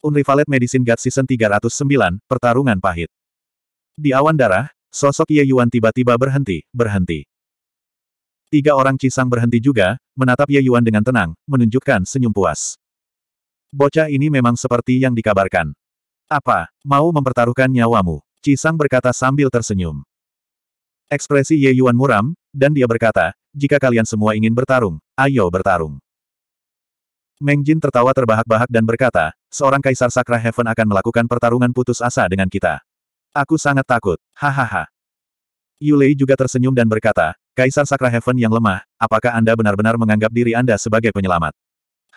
Unrivaled Medicine God Season 309, Pertarungan Pahit. Di awan darah, sosok Ye Yuan tiba-tiba berhenti, berhenti. Tiga orang Cisang berhenti juga, menatap Ye Yuan dengan tenang, menunjukkan senyum puas. Bocah ini memang seperti yang dikabarkan. Apa, mau mempertaruhkan nyawamu? Cisang berkata sambil tersenyum. Ekspresi Ye Yuan muram, dan dia berkata, jika kalian semua ingin bertarung, ayo bertarung. Meng Jin tertawa terbahak-bahak dan berkata, seorang kaisar sakra heaven akan melakukan pertarungan putus asa dengan kita. Aku sangat takut, hahaha. Yulei juga tersenyum dan berkata, Kaisar Sakra Heaven yang lemah, apakah Anda benar-benar menganggap diri Anda sebagai penyelamat?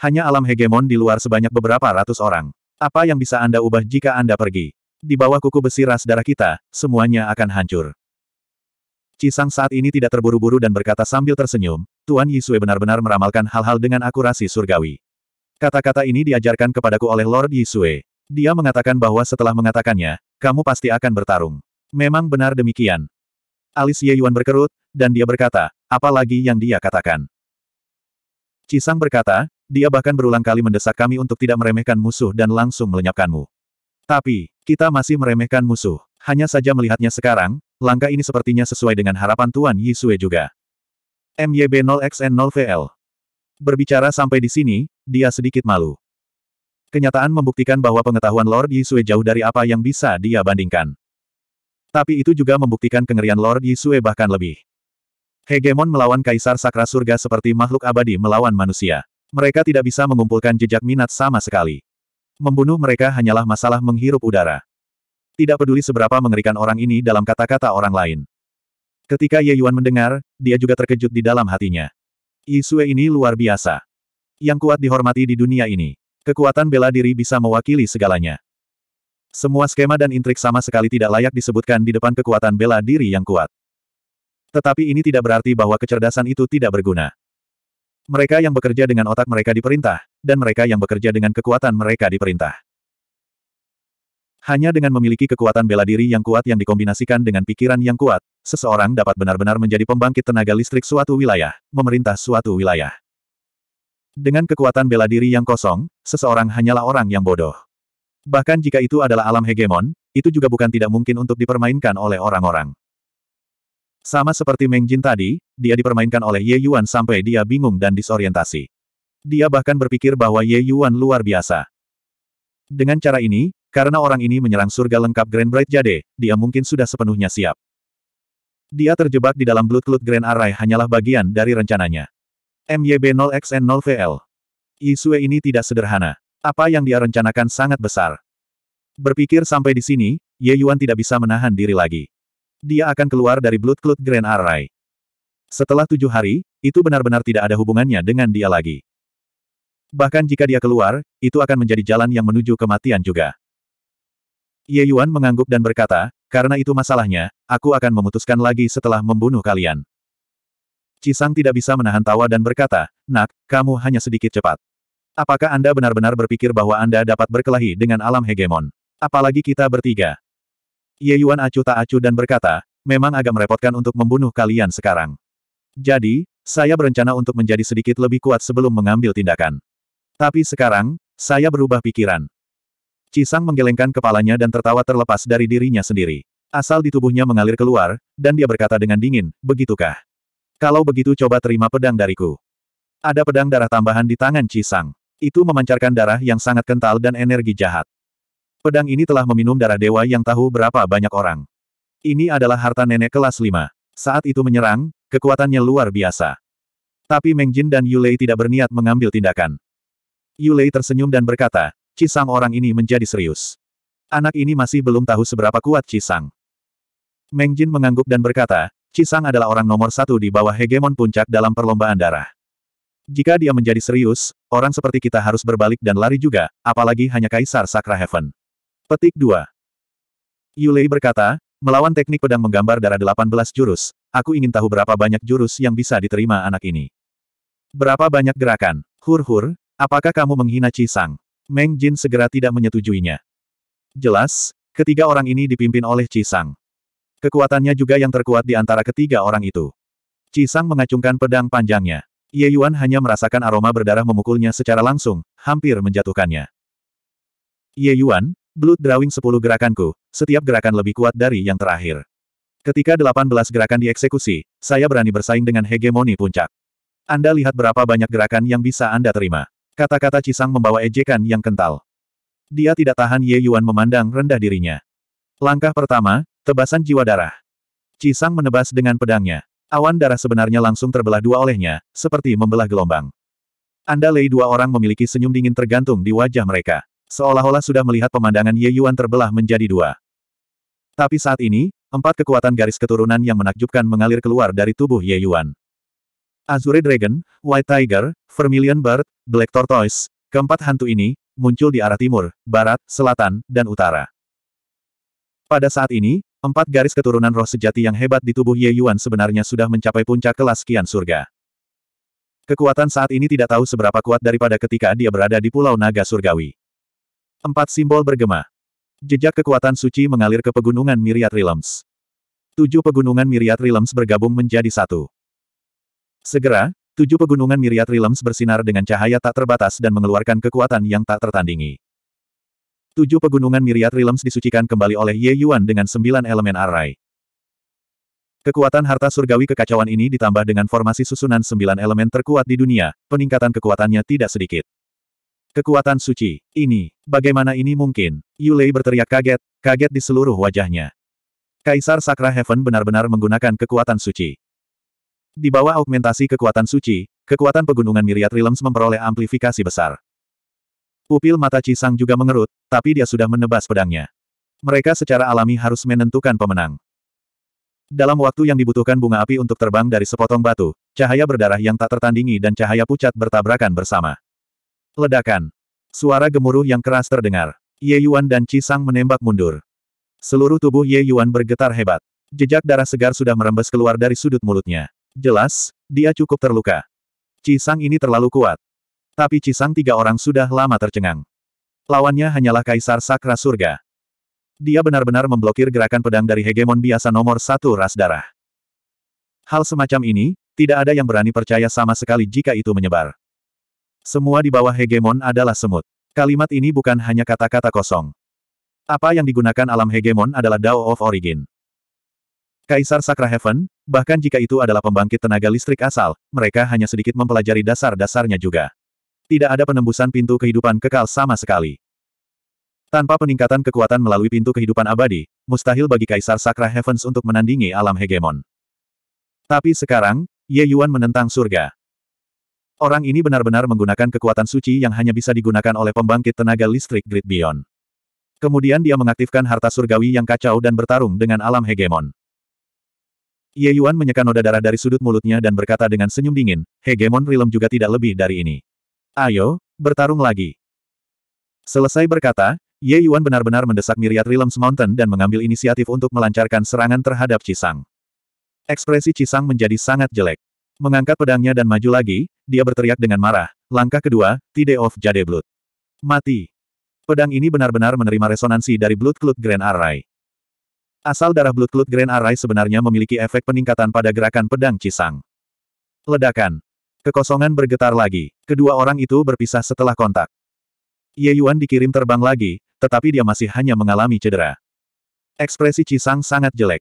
Hanya alam hegemon di luar sebanyak beberapa ratus orang. Apa yang bisa Anda ubah jika Anda pergi? Di bawah kuku besi ras darah kita, semuanya akan hancur. Cisang saat ini tidak terburu-buru dan berkata sambil tersenyum, Tuan Yisue benar-benar meramalkan hal-hal dengan akurasi surgawi. Kata-kata ini diajarkan kepadaku oleh Lord Yisue. Dia mengatakan bahwa setelah mengatakannya, kamu pasti akan bertarung. Memang benar demikian. Alis Ye Yuan berkerut, dan dia berkata, apa lagi yang dia katakan? Cisang berkata, dia bahkan berulang kali mendesak kami untuk tidak meremehkan musuh dan langsung melenyapkanmu. Tapi, kita masih meremehkan musuh. Hanya saja melihatnya sekarang, langkah ini sepertinya sesuai dengan harapan Tuan Yisue juga. MYB 0XN 0VL Berbicara sampai di sini, dia sedikit malu. Kenyataan membuktikan bahwa pengetahuan Lord Yisue jauh dari apa yang bisa dia bandingkan. Tapi itu juga membuktikan kengerian Lord Yisue bahkan lebih. Hegemon melawan Kaisar Sakra Surga seperti makhluk abadi melawan manusia. Mereka tidak bisa mengumpulkan jejak minat sama sekali. Membunuh mereka hanyalah masalah menghirup udara. Tidak peduli seberapa mengerikan orang ini dalam kata-kata orang lain. Ketika Ye Yuan mendengar, dia juga terkejut di dalam hatinya. Yisue ini luar biasa. Yang kuat dihormati di dunia ini. Kekuatan bela diri bisa mewakili segalanya. Semua skema dan intrik sama sekali tidak layak disebutkan di depan kekuatan bela diri yang kuat. Tetapi ini tidak berarti bahwa kecerdasan itu tidak berguna. Mereka yang bekerja dengan otak mereka diperintah, dan mereka yang bekerja dengan kekuatan mereka diperintah. Hanya dengan memiliki kekuatan bela diri yang kuat yang dikombinasikan dengan pikiran yang kuat, seseorang dapat benar-benar menjadi pembangkit tenaga listrik suatu wilayah, memerintah suatu wilayah. Dengan kekuatan bela diri yang kosong, seseorang hanyalah orang yang bodoh. Bahkan jika itu adalah alam hegemon, itu juga bukan tidak mungkin untuk dipermainkan oleh orang-orang. Sama seperti Meng Jin tadi, dia dipermainkan oleh Ye Yuan sampai dia bingung dan disorientasi. Dia bahkan berpikir bahwa Ye Yuan luar biasa. Dengan cara ini, karena orang ini menyerang surga lengkap Grand Bright Jade, dia mungkin sudah sepenuhnya siap. Dia terjebak di dalam Blood Cloud Grand Array hanyalah bagian dari rencananya. MYB 0XN0VL. Yisue ini tidak sederhana. Apa yang dia rencanakan sangat besar. Berpikir sampai di sini, Ye Yuan tidak bisa menahan diri lagi. Dia akan keluar dari Blood Cloud Grand Array. Setelah tujuh hari, itu benar-benar tidak ada hubungannya dengan dia lagi. Bahkan jika dia keluar, itu akan menjadi jalan yang menuju kematian juga. Ye Yuan mengangguk dan berkata, karena itu masalahnya, aku akan memutuskan lagi setelah membunuh kalian. Cisang tidak bisa menahan tawa dan berkata, Nak, kamu hanya sedikit cepat. Apakah Anda benar-benar berpikir bahwa Anda dapat berkelahi dengan alam hegemon? Apalagi kita bertiga. Ye Yuan acuh tak acuh dan berkata, memang agak merepotkan untuk membunuh kalian sekarang. Jadi, saya berencana untuk menjadi sedikit lebih kuat sebelum mengambil tindakan. Tapi sekarang, saya berubah pikiran. Cisang menggelengkan kepalanya dan tertawa terlepas dari dirinya sendiri. Asal di tubuhnya mengalir keluar, dan dia berkata dengan dingin, begitukah? Kalau begitu coba terima pedang dariku. Ada pedang darah tambahan di tangan Cisang. Itu memancarkan darah yang sangat kental dan energi jahat. Pedang ini telah meminum darah dewa yang tahu berapa banyak orang. Ini adalah harta nenek kelas 5. Saat itu menyerang, kekuatannya luar biasa. Tapi Meng Jin dan Yulei tidak berniat mengambil tindakan. Yulei tersenyum dan berkata, Cisang orang ini menjadi serius. Anak ini masih belum tahu seberapa kuat Cisang. Meng Jin mengangguk dan berkata, Cisang adalah orang nomor satu di bawah hegemon puncak dalam perlombaan darah. Jika dia menjadi serius, orang seperti kita harus berbalik dan lari juga, apalagi hanya Kaisar Sakra Heaven. Petik 2. Yulei berkata, Melawan teknik pedang menggambar darah 18 jurus, aku ingin tahu berapa banyak jurus yang bisa diterima anak ini. Berapa banyak gerakan? Hur-hur, apakah kamu menghina Cisang? Meng Jin segera tidak menyetujuinya. Jelas, ketiga orang ini dipimpin oleh Cisang. Kekuatannya juga yang terkuat di antara ketiga orang itu. Cisang mengacungkan pedang panjangnya. Ye Yuan hanya merasakan aroma berdarah memukulnya secara langsung, hampir menjatuhkannya. Ye Yuan, Blood Drawing 10 gerakanku, setiap gerakan lebih kuat dari yang terakhir. Ketika 18 gerakan dieksekusi, saya berani bersaing dengan hegemoni puncak. Anda lihat berapa banyak gerakan yang bisa Anda terima. Kata-kata Cisang membawa ejekan yang kental. Dia tidak tahan Ye Yuan memandang rendah dirinya. Langkah pertama, tebasan jiwa darah. Cisang menebas dengan pedangnya. Awan darah sebenarnya langsung terbelah dua olehnya, seperti membelah gelombang. Anda Lei dua orang memiliki senyum dingin tergantung di wajah mereka. Seolah-olah sudah melihat pemandangan Ye Yuan terbelah menjadi dua. Tapi saat ini, empat kekuatan garis keturunan yang menakjubkan mengalir keluar dari tubuh Ye Yuan. Azure Dragon, White Tiger, Vermilion Bird, Black Tortoise, keempat hantu ini, muncul di arah timur, barat, selatan, dan utara. Pada saat ini, empat garis keturunan roh sejati yang hebat di tubuh Ye Yuan sebenarnya sudah mencapai puncak kelas kian surga. Kekuatan saat ini tidak tahu seberapa kuat daripada ketika dia berada di Pulau Naga Surgawi. Empat simbol bergema. Jejak kekuatan suci mengalir ke pegunungan Myriad Realms. Tujuh pegunungan Myriad Realms bergabung menjadi satu. Segera, tujuh pegunungan miriat Realms bersinar dengan cahaya tak terbatas dan mengeluarkan kekuatan yang tak tertandingi. Tujuh pegunungan miriat Realms disucikan kembali oleh Ye Yuan dengan sembilan elemen arai. Kekuatan harta surgawi kekacauan ini ditambah dengan formasi susunan sembilan elemen terkuat di dunia, peningkatan kekuatannya tidak sedikit. Kekuatan suci, ini, bagaimana ini mungkin? Yulei berteriak kaget, kaget di seluruh wajahnya. Kaisar Sakra Heaven benar-benar menggunakan kekuatan suci. Di bawah augmentasi kekuatan suci, kekuatan pegunungan Miriat Realms memperoleh amplifikasi besar. Pupil mata Cisang juga mengerut, tapi dia sudah menebas pedangnya. Mereka secara alami harus menentukan pemenang. Dalam waktu yang dibutuhkan bunga api untuk terbang dari sepotong batu, cahaya berdarah yang tak tertandingi dan cahaya pucat bertabrakan bersama. Ledakan. Suara gemuruh yang keras terdengar. Ye Yuan dan Cisang menembak mundur. Seluruh tubuh Ye Yuan bergetar hebat. Jejak darah segar sudah merembes keluar dari sudut mulutnya. Jelas, dia cukup terluka. Cisang ini terlalu kuat. Tapi Cisang tiga orang sudah lama tercengang. Lawannya hanyalah Kaisar Sakra Surga. Dia benar-benar memblokir gerakan pedang dari hegemon biasa nomor satu ras darah. Hal semacam ini, tidak ada yang berani percaya sama sekali jika itu menyebar. Semua di bawah hegemon adalah semut. Kalimat ini bukan hanya kata-kata kosong. Apa yang digunakan alam hegemon adalah Dao of Origin. Kaisar Sakra Heaven, bahkan jika itu adalah pembangkit tenaga listrik asal, mereka hanya sedikit mempelajari dasar-dasarnya juga. Tidak ada penembusan pintu kehidupan kekal sama sekali. Tanpa peningkatan kekuatan melalui pintu kehidupan abadi, mustahil bagi Kaisar Sakra Heavens untuk menandingi alam hegemon. Tapi sekarang, Ye Yuan menentang surga. Orang ini benar-benar menggunakan kekuatan suci yang hanya bisa digunakan oleh pembangkit tenaga listrik Grid Beyond. Kemudian dia mengaktifkan harta surgawi yang kacau dan bertarung dengan alam hegemon. Ye Yuan menyeka noda darah dari sudut mulutnya dan berkata dengan senyum dingin, hegemon rilem juga tidak lebih dari ini. Ayo, bertarung lagi. Selesai berkata, Ye Yuan benar-benar mendesak Myriad Realms Mountain dan mengambil inisiatif untuk melancarkan serangan terhadap Cisang. Ekspresi Cisang menjadi sangat jelek. Mengangkat pedangnya dan maju lagi, dia berteriak dengan marah, langkah kedua, Tide of Jade Blood. Mati. Pedang ini benar-benar menerima resonansi dari Blood Cloud Grand Array. Asal darah Blood Cloud Grand Array sebenarnya memiliki efek peningkatan pada gerakan pedang Cisang. Ledakan. Kekosongan bergetar lagi. Kedua orang itu berpisah setelah kontak. Ye Yuan dikirim terbang lagi, tetapi dia masih hanya mengalami cedera. Ekspresi Cisang sangat jelek.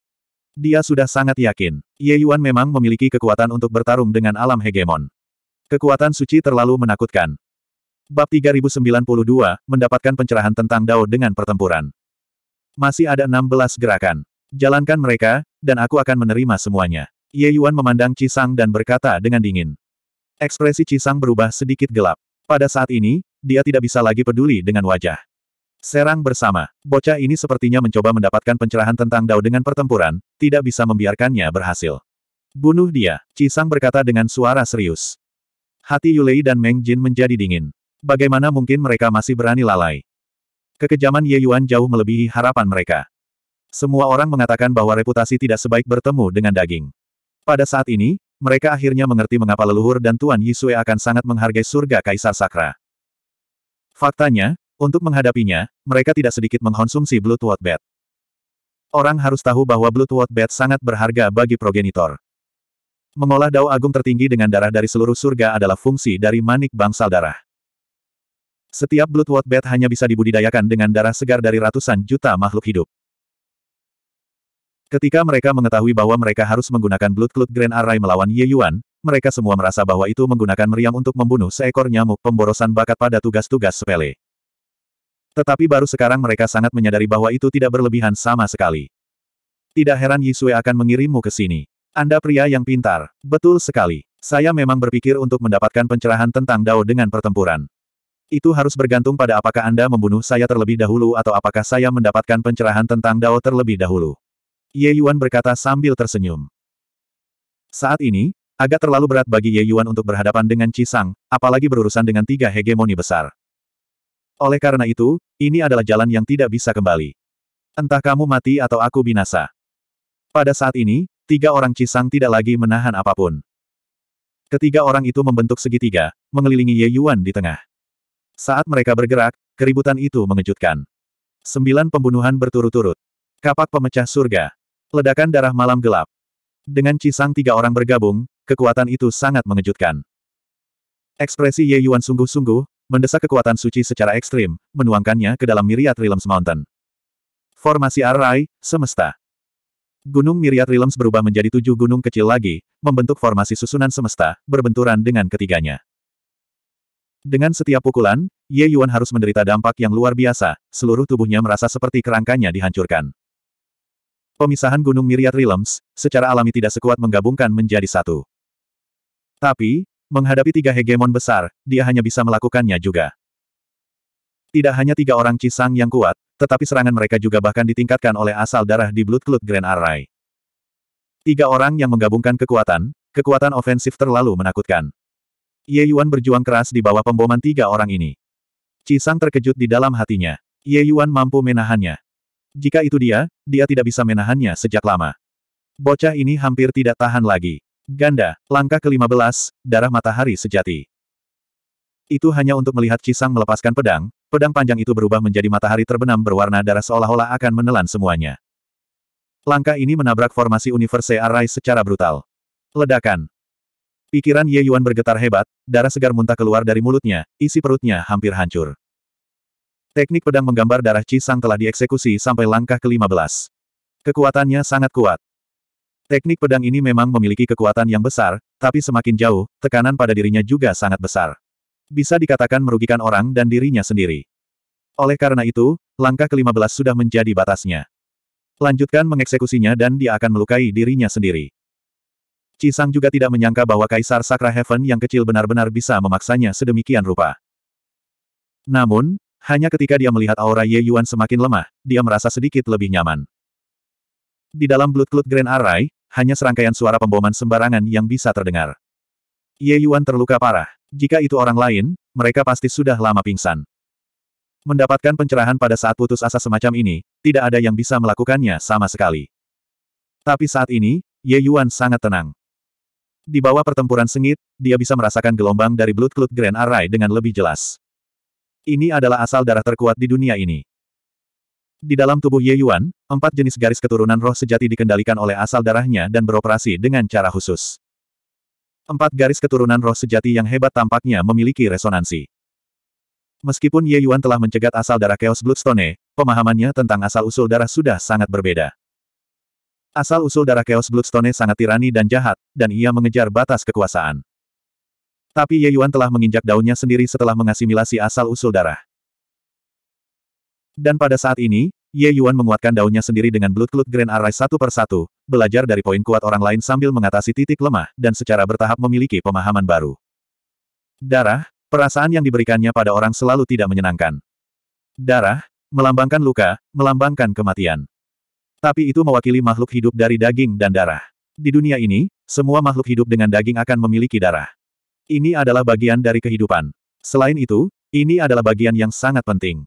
Dia sudah sangat yakin, Ye Yuan memang memiliki kekuatan untuk bertarung dengan alam hegemon. Kekuatan suci terlalu menakutkan. Bab 3092, mendapatkan pencerahan tentang Dao dengan pertempuran. Masih ada 16 gerakan. Jalankan mereka, dan aku akan menerima semuanya. Ye Yuan memandang Cisang dan berkata dengan dingin. Ekspresi Cisang berubah sedikit gelap. Pada saat ini, dia tidak bisa lagi peduli dengan wajah. Serang bersama. Bocah ini sepertinya mencoba mendapatkan pencerahan tentang Dao dengan pertempuran, tidak bisa membiarkannya berhasil. Bunuh dia, Cisang berkata dengan suara serius. Hati Yulei dan Meng Jin menjadi dingin. Bagaimana mungkin mereka masih berani lalai? Kekejaman Ye Yuan jauh melebihi harapan mereka. Semua orang mengatakan bahwa reputasi tidak sebaik bertemu dengan daging. Pada saat ini, mereka akhirnya mengerti mengapa leluhur dan Tuan Yisue akan sangat menghargai surga Kaisar Sakra. Faktanya, untuk menghadapinya, mereka tidak sedikit mengkonsumsi Blood Watt Orang harus tahu bahwa Blood Watt sangat berharga bagi progenitor. Mengolah dao agung tertinggi dengan darah dari seluruh surga adalah fungsi dari manik bangsal darah. Setiap Bloodwood Bat hanya bisa dibudidayakan dengan darah segar dari ratusan juta makhluk hidup. Ketika mereka mengetahui bahwa mereka harus menggunakan Blood Cloud Grand Array melawan Ye Yuan, mereka semua merasa bahwa itu menggunakan meriam untuk membunuh seekor nyamuk pemborosan bakat pada tugas-tugas sepele. Tetapi baru sekarang mereka sangat menyadari bahwa itu tidak berlebihan sama sekali. Tidak heran Yisue akan mengirimmu ke sini. Anda pria yang pintar, betul sekali. Saya memang berpikir untuk mendapatkan pencerahan tentang Dao dengan pertempuran. Itu harus bergantung pada apakah Anda membunuh saya terlebih dahulu atau apakah saya mendapatkan pencerahan tentang Dao terlebih dahulu. Ye Yuan berkata sambil tersenyum. Saat ini, agak terlalu berat bagi Ye Yuan untuk berhadapan dengan Cisang, apalagi berurusan dengan tiga hegemoni besar. Oleh karena itu, ini adalah jalan yang tidak bisa kembali. Entah kamu mati atau aku binasa. Pada saat ini, tiga orang Cisang tidak lagi menahan apapun. Ketiga orang itu membentuk segitiga, mengelilingi Ye Yuan di tengah. Saat mereka bergerak, keributan itu mengejutkan. Sembilan pembunuhan berturut-turut. Kapak pemecah surga. Ledakan darah malam gelap. Dengan Cisang tiga orang bergabung, kekuatan itu sangat mengejutkan. Ekspresi Ye Yuan sungguh-sungguh, mendesak kekuatan suci secara ekstrim, menuangkannya ke dalam Myriad Realms Mountain. Formasi Arai, semesta. Gunung Myriad Realms berubah menjadi tujuh gunung kecil lagi, membentuk formasi susunan semesta, berbenturan dengan ketiganya. Dengan setiap pukulan, Ye Yuan harus menderita dampak yang luar biasa, seluruh tubuhnya merasa seperti kerangkanya dihancurkan. Pemisahan gunung miriat realms, secara alami tidak sekuat menggabungkan menjadi satu. Tapi, menghadapi tiga hegemon besar, dia hanya bisa melakukannya juga. Tidak hanya tiga orang Cisang yang kuat, tetapi serangan mereka juga bahkan ditingkatkan oleh asal darah di Blood Cloud Grand Array. Tiga orang yang menggabungkan kekuatan, kekuatan ofensif terlalu menakutkan. Ye Yuan berjuang keras di bawah pemboman tiga orang ini. Cisang terkejut di dalam hatinya. Ye Yuan mampu menahannya. Jika itu dia, dia tidak bisa menahannya sejak lama. Bocah ini hampir tidak tahan lagi. Ganda, langkah ke-15, darah matahari sejati. Itu hanya untuk melihat Cisang melepaskan pedang, pedang panjang itu berubah menjadi matahari terbenam berwarna darah seolah-olah akan menelan semuanya. Langkah ini menabrak formasi Universe Arai secara brutal. Ledakan, Pikiran Ye Yuan bergetar hebat, darah segar muntah keluar dari mulutnya, isi perutnya hampir hancur. Teknik pedang menggambar darah Cisang telah dieksekusi sampai langkah ke-15. Kekuatannya sangat kuat. Teknik pedang ini memang memiliki kekuatan yang besar, tapi semakin jauh, tekanan pada dirinya juga sangat besar. Bisa dikatakan merugikan orang dan dirinya sendiri. Oleh karena itu, langkah ke-15 sudah menjadi batasnya. Lanjutkan mengeksekusinya dan dia akan melukai dirinya sendiri. Cisang juga tidak menyangka bahwa Kaisar Sakra Heaven yang kecil benar-benar bisa memaksanya sedemikian rupa. Namun, hanya ketika dia melihat aura Ye Yuan semakin lemah, dia merasa sedikit lebih nyaman. Di dalam Bloodcloud Grand Array, hanya serangkaian suara pemboman sembarangan yang bisa terdengar. Ye Yuan terluka parah. Jika itu orang lain, mereka pasti sudah lama pingsan. Mendapatkan pencerahan pada saat putus asa semacam ini, tidak ada yang bisa melakukannya sama sekali. Tapi saat ini, Ye Yuan sangat tenang. Di bawah pertempuran sengit, dia bisa merasakan gelombang dari Blood Cloud Grand Array dengan lebih jelas. Ini adalah asal darah terkuat di dunia ini. Di dalam tubuh Ye Yuan, empat jenis garis keturunan roh sejati dikendalikan oleh asal darahnya dan beroperasi dengan cara khusus. Empat garis keturunan roh sejati yang hebat tampaknya memiliki resonansi. Meskipun Ye Yuan telah mencegat asal darah Chaos Bloodstone, pemahamannya tentang asal-usul darah sudah sangat berbeda. Asal-usul darah Chaos Bloodstone sangat tirani dan jahat, dan ia mengejar batas kekuasaan. Tapi Ye Yuan telah menginjak daunnya sendiri setelah mengasimilasi asal-usul darah. Dan pada saat ini, Ye Yuan menguatkan daunnya sendiri dengan Blood Cloud Grand Array satu persatu, belajar dari poin kuat orang lain sambil mengatasi titik lemah, dan secara bertahap memiliki pemahaman baru. Darah, perasaan yang diberikannya pada orang selalu tidak menyenangkan. Darah, melambangkan luka, melambangkan kematian. Tapi itu mewakili makhluk hidup dari daging dan darah. Di dunia ini, semua makhluk hidup dengan daging akan memiliki darah. Ini adalah bagian dari kehidupan. Selain itu, ini adalah bagian yang sangat penting.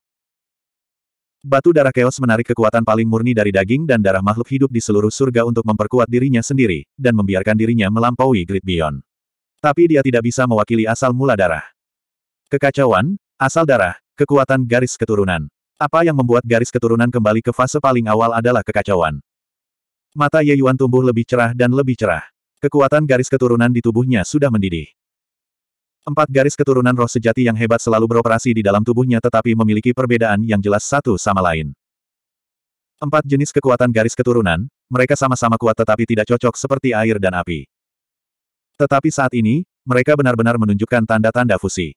Batu darah keos menarik kekuatan paling murni dari daging dan darah makhluk hidup di seluruh surga untuk memperkuat dirinya sendiri, dan membiarkan dirinya melampaui Great Beyond. Tapi dia tidak bisa mewakili asal mula darah. Kekacauan, asal darah, kekuatan garis keturunan. Apa yang membuat garis keturunan kembali ke fase paling awal adalah kekacauan. Mata Ye Yuan tumbuh lebih cerah dan lebih cerah. Kekuatan garis keturunan di tubuhnya sudah mendidih. Empat garis keturunan roh sejati yang hebat selalu beroperasi di dalam tubuhnya tetapi memiliki perbedaan yang jelas satu sama lain. Empat jenis kekuatan garis keturunan, mereka sama-sama kuat tetapi tidak cocok seperti air dan api. Tetapi saat ini, mereka benar-benar menunjukkan tanda-tanda fusi.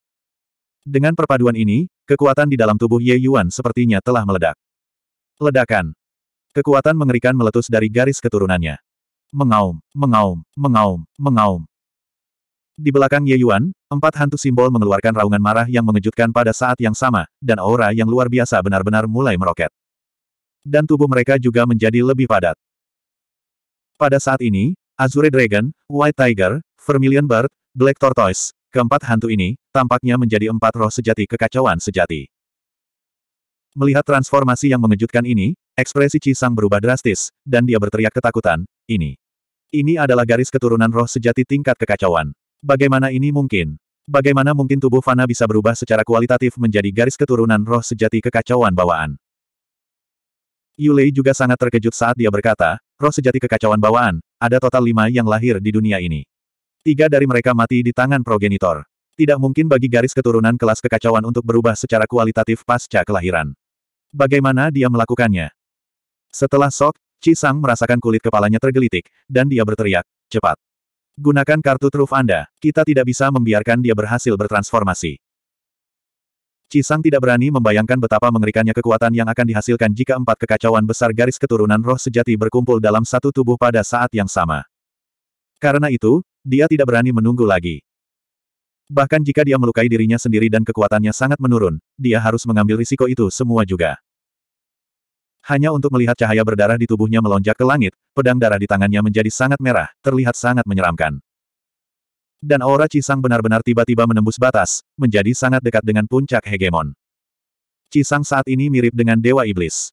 Dengan perpaduan ini, Kekuatan di dalam tubuh Ye Yuan sepertinya telah meledak. Ledakan. Kekuatan mengerikan meletus dari garis keturunannya. Mengaum, mengaum, mengaum, mengaum. Di belakang Ye Yuan, empat hantu simbol mengeluarkan raungan marah yang mengejutkan pada saat yang sama, dan aura yang luar biasa benar-benar mulai meroket. Dan tubuh mereka juga menjadi lebih padat. Pada saat ini, Azure Dragon, White Tiger, Vermilion Bird, Black Tortoise, Keempat hantu ini, tampaknya menjadi empat roh sejati kekacauan sejati. Melihat transformasi yang mengejutkan ini, ekspresi Cisang berubah drastis, dan dia berteriak ketakutan, ini. Ini adalah garis keturunan roh sejati tingkat kekacauan. Bagaimana ini mungkin? Bagaimana mungkin tubuh Fana bisa berubah secara kualitatif menjadi garis keturunan roh sejati kekacauan bawaan? Yulei juga sangat terkejut saat dia berkata, roh sejati kekacauan bawaan, ada total lima yang lahir di dunia ini. Tiga dari mereka mati di tangan progenitor. Tidak mungkin bagi garis keturunan kelas kekacauan untuk berubah secara kualitatif pasca kelahiran. Bagaimana dia melakukannya? Setelah sok, Cisang merasakan kulit kepalanya tergelitik, dan dia berteriak, cepat. Gunakan kartu truf Anda, kita tidak bisa membiarkan dia berhasil bertransformasi. Cisang tidak berani membayangkan betapa mengerikannya kekuatan yang akan dihasilkan jika empat kekacauan besar garis keturunan roh sejati berkumpul dalam satu tubuh pada saat yang sama. Karena itu, dia tidak berani menunggu lagi. Bahkan jika dia melukai dirinya sendiri dan kekuatannya sangat menurun, dia harus mengambil risiko itu semua juga. Hanya untuk melihat cahaya berdarah di tubuhnya melonjak ke langit, pedang darah di tangannya menjadi sangat merah, terlihat sangat menyeramkan. Dan aura Cisang benar-benar tiba-tiba menembus batas, menjadi sangat dekat dengan puncak hegemon. Cisang saat ini mirip dengan Dewa Iblis.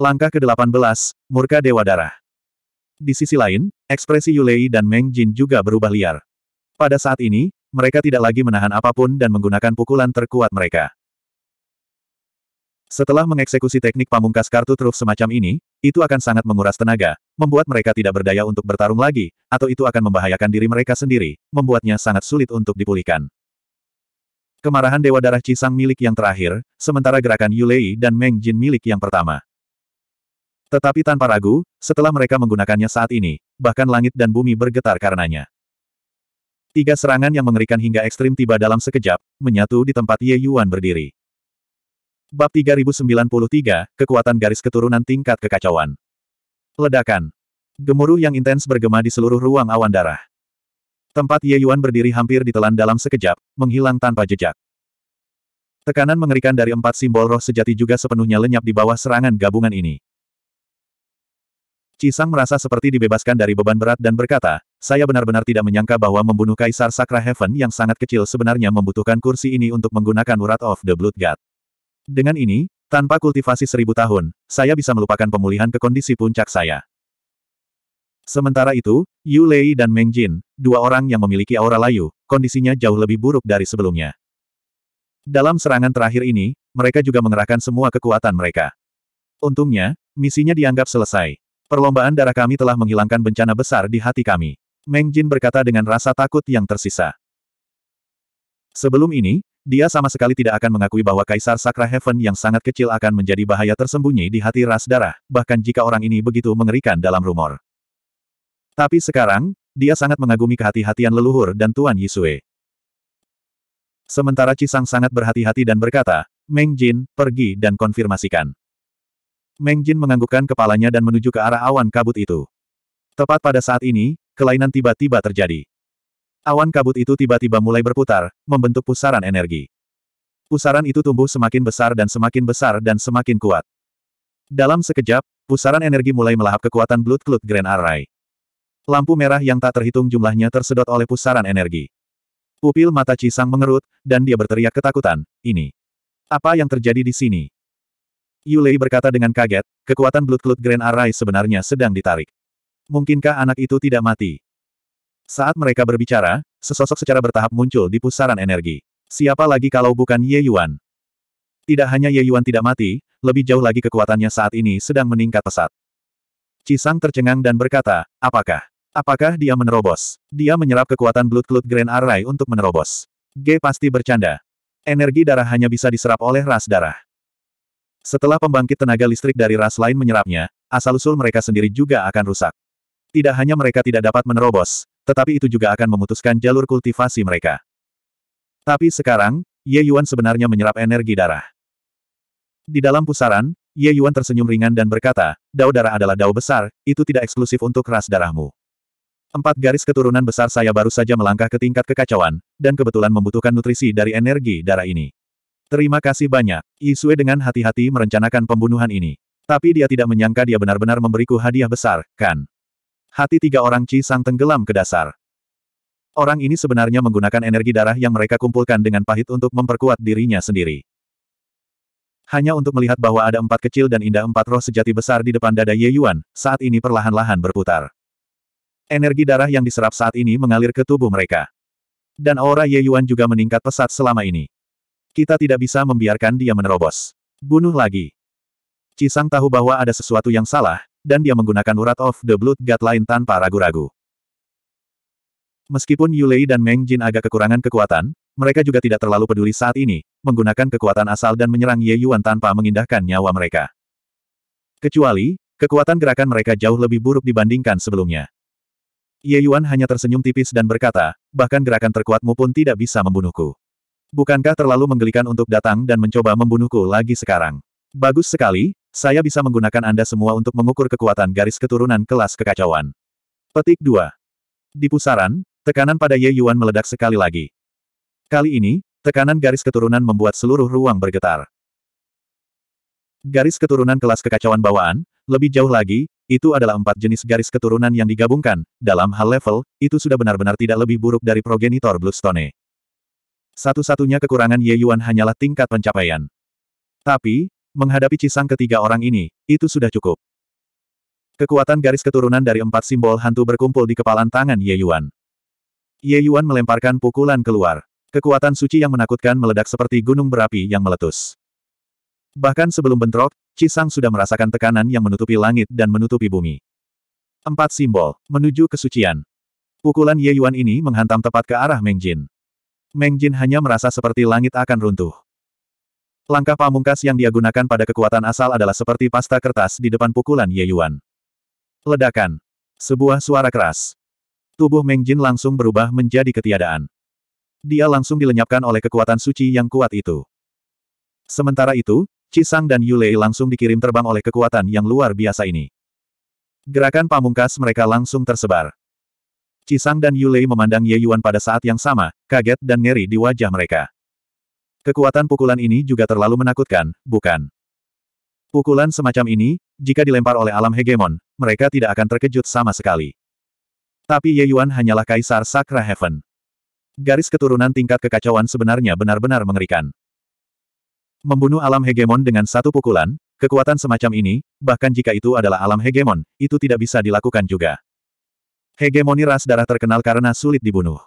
Langkah ke-18, Murka Dewa Darah. Di sisi lain, ekspresi Yulei dan Meng Jin juga berubah liar. Pada saat ini, mereka tidak lagi menahan apapun dan menggunakan pukulan terkuat mereka. Setelah mengeksekusi teknik pamungkas kartu truf semacam ini, itu akan sangat menguras tenaga, membuat mereka tidak berdaya untuk bertarung lagi, atau itu akan membahayakan diri mereka sendiri, membuatnya sangat sulit untuk dipulihkan. Kemarahan Dewa Darah Cisang milik yang terakhir, sementara gerakan Yulei dan Meng Jin milik yang pertama. Tetapi tanpa ragu, setelah mereka menggunakannya saat ini, bahkan langit dan bumi bergetar karenanya. Tiga serangan yang mengerikan hingga ekstrim tiba dalam sekejap, menyatu di tempat Ye Yuan berdiri. Bab 3093, Kekuatan Garis Keturunan Tingkat Kekacauan. Ledakan. Gemuruh yang intens bergema di seluruh ruang awan darah. Tempat Ye Yuan berdiri hampir ditelan dalam sekejap, menghilang tanpa jejak. Tekanan mengerikan dari empat simbol roh sejati juga sepenuhnya lenyap di bawah serangan gabungan ini. Cisang merasa seperti dibebaskan dari beban berat dan berkata, saya benar-benar tidak menyangka bahwa membunuh Kaisar Sakra Heaven yang sangat kecil sebenarnya membutuhkan kursi ini untuk menggunakan urat of the Blood God. Dengan ini, tanpa kultivasi seribu tahun, saya bisa melupakan pemulihan ke kondisi puncak saya. Sementara itu, Yu Lei dan Meng Jin, dua orang yang memiliki aura layu, kondisinya jauh lebih buruk dari sebelumnya. Dalam serangan terakhir ini, mereka juga mengerahkan semua kekuatan mereka. Untungnya, misinya dianggap selesai. Perlombaan darah kami telah menghilangkan bencana besar di hati kami. Meng Jin berkata dengan rasa takut yang tersisa. Sebelum ini, dia sama sekali tidak akan mengakui bahwa Kaisar Sakra Heaven yang sangat kecil akan menjadi bahaya tersembunyi di hati ras darah, bahkan jika orang ini begitu mengerikan dalam rumor. Tapi sekarang, dia sangat mengagumi kehati-hatian leluhur dan Tuan Yisue. Sementara Cisang sangat berhati-hati dan berkata, Meng Jin, pergi dan konfirmasikan. Meng Jin menganggukkan kepalanya dan menuju ke arah awan kabut itu. Tepat pada saat ini, kelainan tiba-tiba terjadi. Awan kabut itu tiba-tiba mulai berputar, membentuk pusaran energi. Pusaran itu tumbuh semakin besar dan semakin besar dan semakin kuat. Dalam sekejap, pusaran energi mulai melahap kekuatan Blood Cloud Grand Array. Lampu merah yang tak terhitung jumlahnya tersedot oleh pusaran energi. Pupil mata Cisang mengerut, dan dia berteriak ketakutan, ini. Apa yang terjadi di sini? Yulei berkata dengan kaget, kekuatan Bloodclot Grand Array sebenarnya sedang ditarik. Mungkinkah anak itu tidak mati? Saat mereka berbicara, sesosok secara bertahap muncul di pusaran energi. Siapa lagi kalau bukan Ye Yuan? Tidak hanya Ye Yuan tidak mati, lebih jauh lagi kekuatannya saat ini sedang meningkat pesat. Cisang tercengang dan berkata, apakah? Apakah dia menerobos? Dia menyerap kekuatan Bloodclot Grand Array untuk menerobos. Ge pasti bercanda. Energi darah hanya bisa diserap oleh ras darah. Setelah pembangkit tenaga listrik dari ras lain menyerapnya, asal-usul mereka sendiri juga akan rusak. Tidak hanya mereka tidak dapat menerobos, tetapi itu juga akan memutuskan jalur kultivasi mereka. Tapi sekarang, Ye Yuan sebenarnya menyerap energi darah. Di dalam pusaran, Ye Yuan tersenyum ringan dan berkata, dao darah adalah dao besar, itu tidak eksklusif untuk ras darahmu. Empat garis keturunan besar saya baru saja melangkah ke tingkat kekacauan, dan kebetulan membutuhkan nutrisi dari energi darah ini. Terima kasih banyak. Isue dengan hati-hati merencanakan pembunuhan ini. Tapi dia tidak menyangka dia benar-benar memberiku hadiah besar, kan? Hati tiga orang Ci Sang tenggelam ke dasar. Orang ini sebenarnya menggunakan energi darah yang mereka kumpulkan dengan pahit untuk memperkuat dirinya sendiri. Hanya untuk melihat bahwa ada empat kecil dan indah empat roh sejati besar di depan dada Ye Yuan, saat ini perlahan-lahan berputar. Energi darah yang diserap saat ini mengalir ke tubuh mereka. Dan aura Ye Yuan juga meningkat pesat selama ini. Kita tidak bisa membiarkan dia menerobos. Bunuh lagi. Cisang tahu bahwa ada sesuatu yang salah, dan dia menggunakan urat of the blood god lain tanpa ragu-ragu. Meskipun Yulei dan Meng Jin agak kekurangan kekuatan, mereka juga tidak terlalu peduli saat ini, menggunakan kekuatan asal dan menyerang Ye Yuan tanpa mengindahkan nyawa mereka. Kecuali, kekuatan gerakan mereka jauh lebih buruk dibandingkan sebelumnya. Ye Yuan hanya tersenyum tipis dan berkata, bahkan gerakan terkuatmu pun tidak bisa membunuhku. Bukankah terlalu menggelikan untuk datang dan mencoba membunuhku lagi sekarang? Bagus sekali, saya bisa menggunakan Anda semua untuk mengukur kekuatan garis keturunan kelas kekacauan. Petik 2. Di pusaran, tekanan pada Ye Yuan meledak sekali lagi. Kali ini, tekanan garis keturunan membuat seluruh ruang bergetar. Garis keturunan kelas kekacauan bawaan, lebih jauh lagi, itu adalah empat jenis garis keturunan yang digabungkan, dalam hal level, itu sudah benar-benar tidak lebih buruk dari progenitor Bluestone. Satu-satunya kekurangan Ye Yuan hanyalah tingkat pencapaian. Tapi, menghadapi Cisang ketiga orang ini, itu sudah cukup. Kekuatan garis keturunan dari empat simbol hantu berkumpul di kepalan tangan Ye Yuan. Ye Yuan melemparkan pukulan keluar. Kekuatan suci yang menakutkan meledak seperti gunung berapi yang meletus. Bahkan sebelum bentrok, Cisang sudah merasakan tekanan yang menutupi langit dan menutupi bumi. Empat simbol, menuju kesucian. Pukulan Ye Yuan ini menghantam tepat ke arah Meng Jin. Meng Jin hanya merasa seperti langit akan runtuh. Langkah pamungkas yang dia gunakan pada kekuatan asal adalah seperti pasta kertas di depan pukulan Ye Yuan. Ledakan. Sebuah suara keras. Tubuh Meng Jin langsung berubah menjadi ketiadaan. Dia langsung dilenyapkan oleh kekuatan suci yang kuat itu. Sementara itu, Cisang dan Yulei langsung dikirim terbang oleh kekuatan yang luar biasa ini. Gerakan pamungkas mereka langsung tersebar. Cisang dan Yulei memandang Ye Yuan pada saat yang sama, kaget dan ngeri di wajah mereka. Kekuatan pukulan ini juga terlalu menakutkan, bukan? Pukulan semacam ini, jika dilempar oleh alam hegemon, mereka tidak akan terkejut sama sekali. Tapi Ye Yuan hanyalah Kaisar Sakra Heaven. Garis keturunan tingkat kekacauan sebenarnya benar-benar mengerikan. Membunuh alam hegemon dengan satu pukulan, kekuatan semacam ini, bahkan jika itu adalah alam hegemon, itu tidak bisa dilakukan juga. Hegemoni ras darah terkenal karena sulit dibunuh.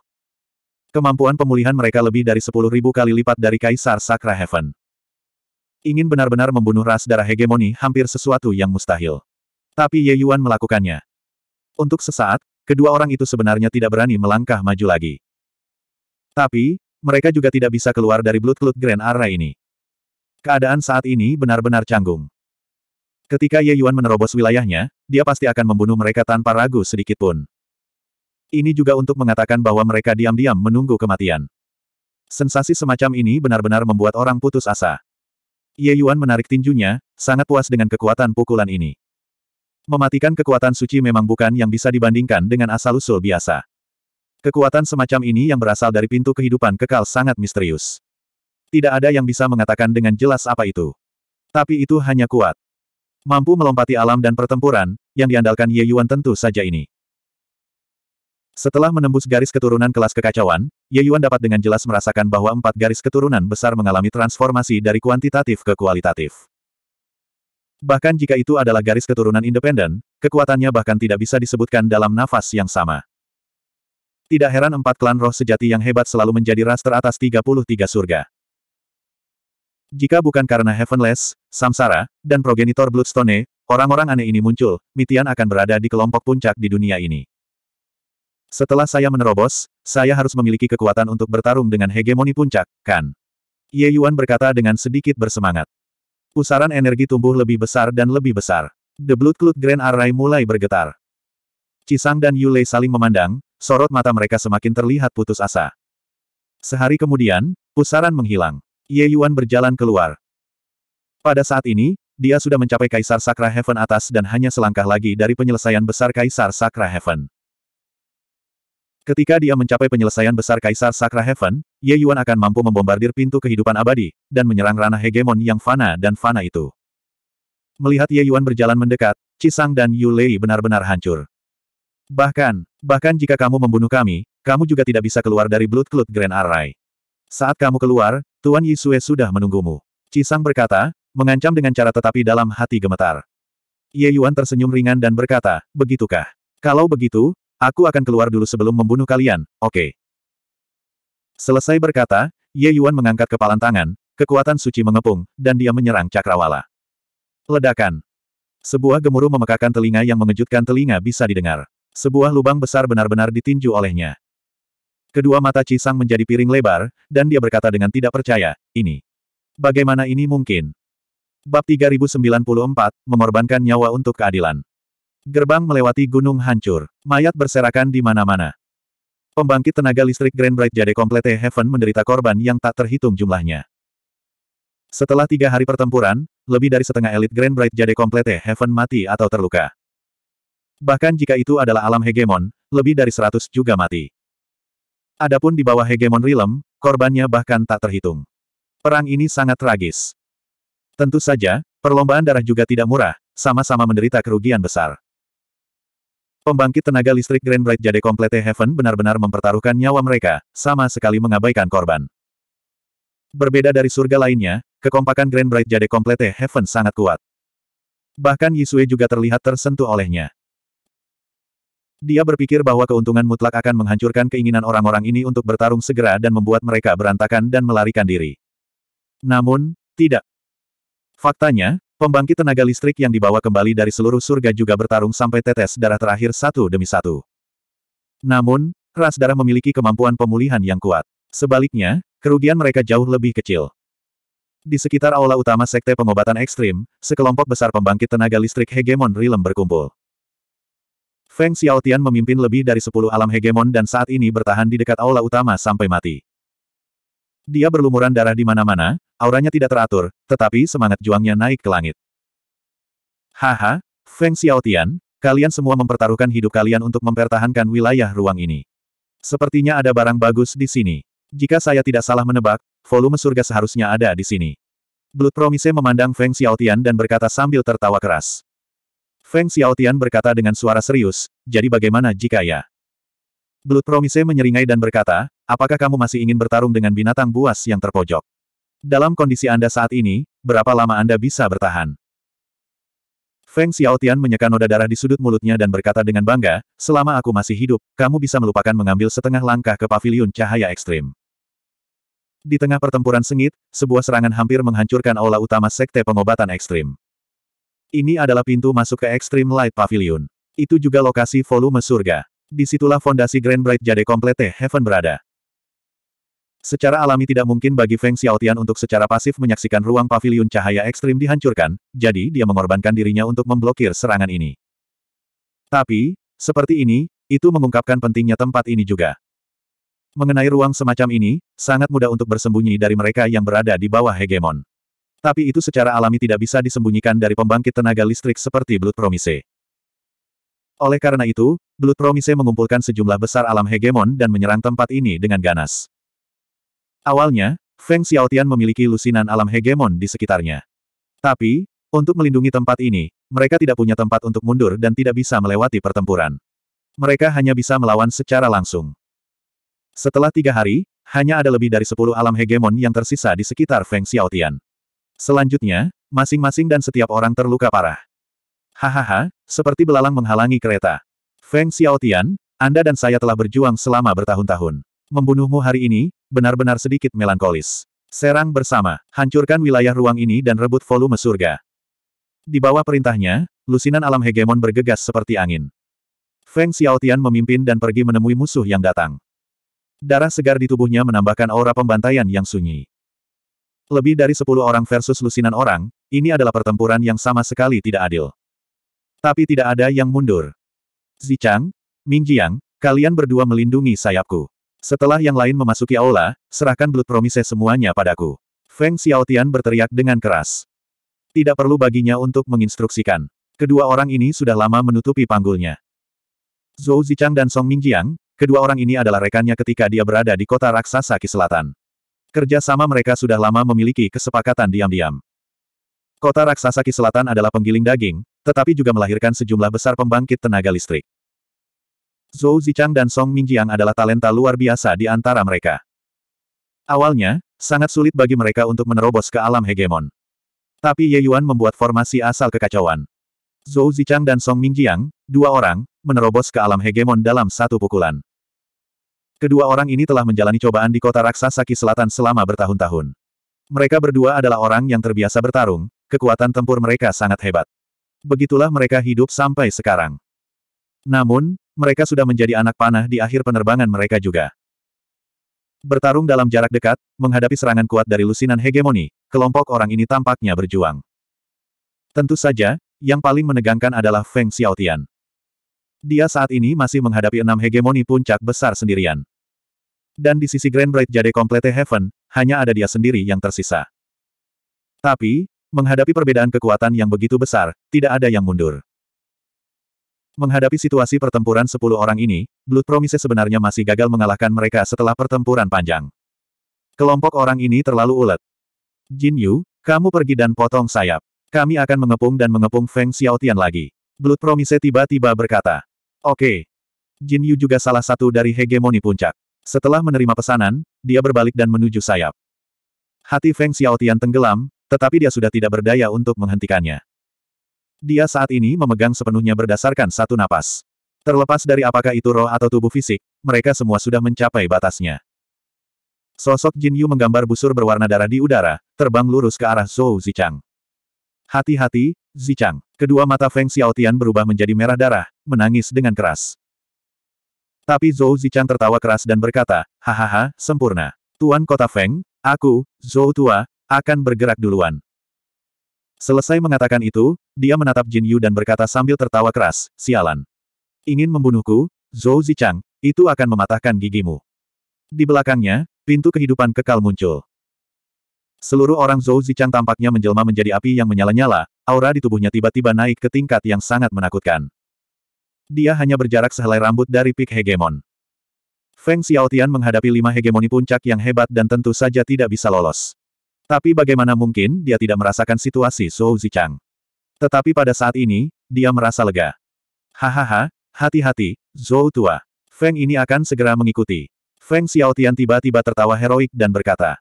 Kemampuan pemulihan mereka lebih dari sepuluh ribu kali lipat dari Kaisar Sakra Heaven. Ingin benar-benar membunuh ras darah hegemoni hampir sesuatu yang mustahil. Tapi Ye Yuan melakukannya. Untuk sesaat, kedua orang itu sebenarnya tidak berani melangkah maju lagi. Tapi, mereka juga tidak bisa keluar dari Blood-Cloud Grand Array ini. Keadaan saat ini benar-benar canggung. Ketika Ye Yuan menerobos wilayahnya, dia pasti akan membunuh mereka tanpa ragu sedikitpun. pun. Ini juga untuk mengatakan bahwa mereka diam-diam menunggu kematian. Sensasi semacam ini benar-benar membuat orang putus asa. Ye Yuan menarik tinjunya, sangat puas dengan kekuatan pukulan ini. Mematikan kekuatan suci memang bukan yang bisa dibandingkan dengan asal-usul biasa. Kekuatan semacam ini yang berasal dari pintu kehidupan kekal sangat misterius. Tidak ada yang bisa mengatakan dengan jelas apa itu. Tapi itu hanya kuat. Mampu melompati alam dan pertempuran, yang diandalkan Ye Yuan tentu saja ini. Setelah menembus garis keturunan kelas kekacauan, Ye Yuan dapat dengan jelas merasakan bahwa empat garis keturunan besar mengalami transformasi dari kuantitatif ke kualitatif. Bahkan jika itu adalah garis keturunan independen, kekuatannya bahkan tidak bisa disebutkan dalam nafas yang sama. Tidak heran empat klan roh sejati yang hebat selalu menjadi ras teratas 33 surga. Jika bukan karena Heavenless, Samsara, dan progenitor Bloodstone, orang-orang aneh ini muncul, Mitian akan berada di kelompok puncak di dunia ini. Setelah saya menerobos, saya harus memiliki kekuatan untuk bertarung dengan hegemoni puncak, kan? Ye Yuan berkata dengan sedikit bersemangat. Pusaran energi tumbuh lebih besar dan lebih besar. The Blood Cloud Grand Array mulai bergetar. Cisang dan Yule saling memandang, sorot mata mereka semakin terlihat putus asa. Sehari kemudian, pusaran menghilang. Ye Yuan berjalan keluar. Pada saat ini, dia sudah mencapai Kaisar Sakra Heaven atas dan hanya selangkah lagi dari penyelesaian besar Kaisar Sakra Heaven. Ketika dia mencapai penyelesaian besar Kaisar Sakra Heaven, Ye Yuan akan mampu membombardir pintu kehidupan abadi, dan menyerang ranah hegemon yang fana dan fana itu. Melihat Ye Yuan berjalan mendekat, Cisang dan Yu Lei benar-benar hancur. Bahkan, bahkan jika kamu membunuh kami, kamu juga tidak bisa keluar dari Blood Cloud Grand Array. Saat kamu keluar, Tuan Yi Yisue sudah menunggumu. Cisang berkata, mengancam dengan cara tetapi dalam hati gemetar. Ye Yuan tersenyum ringan dan berkata, begitukah? Kalau begitu, Aku akan keluar dulu sebelum membunuh kalian, oke. Okay. Selesai berkata, Ye Yuan mengangkat kepalan tangan, kekuatan suci mengepung, dan dia menyerang Cakrawala. Ledakan. Sebuah gemuruh memekakan telinga yang mengejutkan telinga bisa didengar. Sebuah lubang besar benar-benar ditinju olehnya. Kedua mata Cisang menjadi piring lebar, dan dia berkata dengan tidak percaya, ini. Bagaimana ini mungkin? Bab 3094, mengorbankan nyawa untuk keadilan. Gerbang melewati gunung hancur. Mayat berserakan di mana-mana. Pembangkit tenaga listrik Grand Bright Jade Complete Heaven menderita korban yang tak terhitung jumlahnya. Setelah tiga hari pertempuran, lebih dari setengah elit Grand Bright Jade Complete Heaven mati atau terluka. Bahkan jika itu adalah alam hegemon, lebih dari seratus juga mati. Adapun di bawah hegemon Realm, korbannya bahkan tak terhitung. Perang ini sangat tragis. Tentu saja, perlombaan darah juga tidak murah, sama-sama menderita kerugian besar. Pembangkit tenaga listrik Grand Bright Jade Complete Heaven benar-benar mempertaruhkan nyawa mereka, sama sekali mengabaikan korban. Berbeda dari surga lainnya, kekompakan Grand Bright Jade Complete Heaven sangat kuat. Bahkan Yisue juga terlihat tersentuh olehnya. Dia berpikir bahwa keuntungan mutlak akan menghancurkan keinginan orang-orang ini untuk bertarung segera dan membuat mereka berantakan dan melarikan diri. Namun, tidak. Faktanya, Pembangkit tenaga listrik yang dibawa kembali dari seluruh surga juga bertarung sampai tetes darah terakhir satu demi satu. Namun, ras darah memiliki kemampuan pemulihan yang kuat. Sebaliknya, kerugian mereka jauh lebih kecil. Di sekitar aula utama Sekte Pengobatan Ekstrim, sekelompok besar pembangkit tenaga listrik hegemon Rilem berkumpul. Feng Xiaotian memimpin lebih dari 10 alam hegemon dan saat ini bertahan di dekat aula utama sampai mati. Dia berlumuran darah di mana-mana, auranya tidak teratur, tetapi semangat juangnya naik ke langit. Haha, Feng Xiaotian, kalian semua mempertaruhkan hidup kalian untuk mempertahankan wilayah ruang ini. Sepertinya ada barang bagus di sini. Jika saya tidak salah menebak, volume surga seharusnya ada di sini. Blood Promise memandang Feng Xiaotian dan berkata sambil tertawa keras. Feng Xiaotian berkata dengan suara serius, jadi bagaimana jika ya? Blood Promise menyeringai dan berkata, apakah kamu masih ingin bertarung dengan binatang buas yang terpojok? Dalam kondisi Anda saat ini, berapa lama Anda bisa bertahan? Feng Xiaotian menyeka noda darah di sudut mulutnya dan berkata dengan bangga, selama aku masih hidup, kamu bisa melupakan mengambil setengah langkah ke paviliun cahaya ekstrim. Di tengah pertempuran sengit, sebuah serangan hampir menghancurkan aula utama Sekte Pengobatan Ekstrim. Ini adalah pintu masuk ke Extreme Light Pavilion. Itu juga lokasi volume surga. Disitulah fondasi Grand Bright Jade Komplete Heaven berada. Secara alami tidak mungkin bagi Feng Xiaotian untuk secara pasif menyaksikan ruang pavilion cahaya ekstrim dihancurkan, jadi dia mengorbankan dirinya untuk memblokir serangan ini. Tapi, seperti ini, itu mengungkapkan pentingnya tempat ini juga. Mengenai ruang semacam ini, sangat mudah untuk bersembunyi dari mereka yang berada di bawah hegemon. Tapi itu secara alami tidak bisa disembunyikan dari pembangkit tenaga listrik seperti Blood Promise. Oleh karena itu, Blood Promise mengumpulkan sejumlah besar alam hegemon dan menyerang tempat ini dengan ganas. Awalnya, Feng Xiaotian memiliki lusinan alam hegemon di sekitarnya. Tapi, untuk melindungi tempat ini, mereka tidak punya tempat untuk mundur dan tidak bisa melewati pertempuran. Mereka hanya bisa melawan secara langsung. Setelah tiga hari, hanya ada lebih dari sepuluh alam hegemon yang tersisa di sekitar Feng Xiaotian. Selanjutnya, masing-masing dan setiap orang terluka parah. Hahaha, seperti belalang menghalangi kereta. Feng Xiaotian, Anda dan saya telah berjuang selama bertahun-tahun membunuhmu hari ini, benar-benar sedikit melankolis. Serang bersama, hancurkan wilayah ruang ini dan rebut volume surga. Di bawah perintahnya, lusinan alam hegemon bergegas seperti angin. Feng Xiaotian memimpin dan pergi menemui musuh yang datang. Darah segar di tubuhnya menambahkan aura pembantaian yang sunyi. Lebih dari sepuluh orang versus lusinan orang, ini adalah pertempuran yang sama sekali tidak adil. Tapi tidak ada yang mundur. Zichang, Mingjiang, kalian berdua melindungi sayapku. Setelah yang lain memasuki aula, serahkan Blood Promise semuanya padaku. Feng Xiaotian berteriak dengan keras. Tidak perlu baginya untuk menginstruksikan. Kedua orang ini sudah lama menutupi panggulnya. Zhou Zichang dan Song Mingjiang, kedua orang ini adalah rekannya ketika dia berada di kota raksasa Ki Selatan. Kerjasama mereka sudah lama memiliki kesepakatan diam-diam. Kota raksasa Ki adalah penggiling daging, tetapi juga melahirkan sejumlah besar pembangkit tenaga listrik. Zhou Zichang dan Song Mingjiang adalah talenta luar biasa di antara mereka. Awalnya, sangat sulit bagi mereka untuk menerobos ke alam hegemon. Tapi Ye Yuan membuat formasi asal kekacauan. Zhou Zichang dan Song Mingjiang, dua orang, menerobos ke alam hegemon dalam satu pukulan. Kedua orang ini telah menjalani cobaan di kota raksasa Ki Selatan selama bertahun-tahun. Mereka berdua adalah orang yang terbiasa bertarung, kekuatan tempur mereka sangat hebat. Begitulah mereka hidup sampai sekarang. Namun, mereka sudah menjadi anak panah di akhir penerbangan mereka juga. Bertarung dalam jarak dekat, menghadapi serangan kuat dari lusinan hegemoni, kelompok orang ini tampaknya berjuang. Tentu saja, yang paling menegangkan adalah Feng Xiaotian. Dia saat ini masih menghadapi enam hegemoni puncak besar sendirian. Dan di sisi Grand Bright Jade Complete Heaven, hanya ada dia sendiri yang tersisa. Tapi, menghadapi perbedaan kekuatan yang begitu besar, tidak ada yang mundur. Menghadapi situasi pertempuran sepuluh orang ini, Blood Promise sebenarnya masih gagal mengalahkan mereka setelah pertempuran panjang. Kelompok orang ini terlalu ulet. Jin Yu, kamu pergi dan potong sayap. Kami akan mengepung dan mengepung Feng Xiaotian lagi. Blood Promise tiba-tiba berkata. Oke. Okay. Jin Yu juga salah satu dari hegemoni puncak. Setelah menerima pesanan, dia berbalik dan menuju sayap. Hati Feng Xiaotian tenggelam, tetapi dia sudah tidak berdaya untuk menghentikannya. Dia saat ini memegang sepenuhnya berdasarkan satu napas. Terlepas dari apakah itu roh atau tubuh fisik, mereka semua sudah mencapai batasnya. Sosok Jin Yu menggambar busur berwarna darah di udara, terbang lurus ke arah Zhou Zichang. Hati-hati, Zichang. Kedua mata Feng Xiaotian berubah menjadi merah darah, menangis dengan keras. Tapi Zhou Zichang tertawa keras dan berkata, hahaha, sempurna. Tuan kota Feng, aku, Zhou tua, akan bergerak duluan. Selesai mengatakan itu, dia menatap Jin Yu dan berkata sambil tertawa keras, sialan. Ingin membunuhku, Zhou Zichang, itu akan mematahkan gigimu. Di belakangnya, pintu kehidupan kekal muncul. Seluruh orang Zhou Zichang tampaknya menjelma menjadi api yang menyala-nyala, aura di tubuhnya tiba-tiba naik ke tingkat yang sangat menakutkan. Dia hanya berjarak sehelai rambut dari pik hegemon. Feng Xiaotian menghadapi lima hegemoni puncak yang hebat dan tentu saja tidak bisa lolos. Tapi bagaimana mungkin dia tidak merasakan situasi Zhou Zichang. Tetapi pada saat ini, dia merasa lega. Hahaha, hati-hati, Zhou tua. Feng ini akan segera mengikuti. Feng Xiaotian tiba-tiba tertawa heroik dan berkata.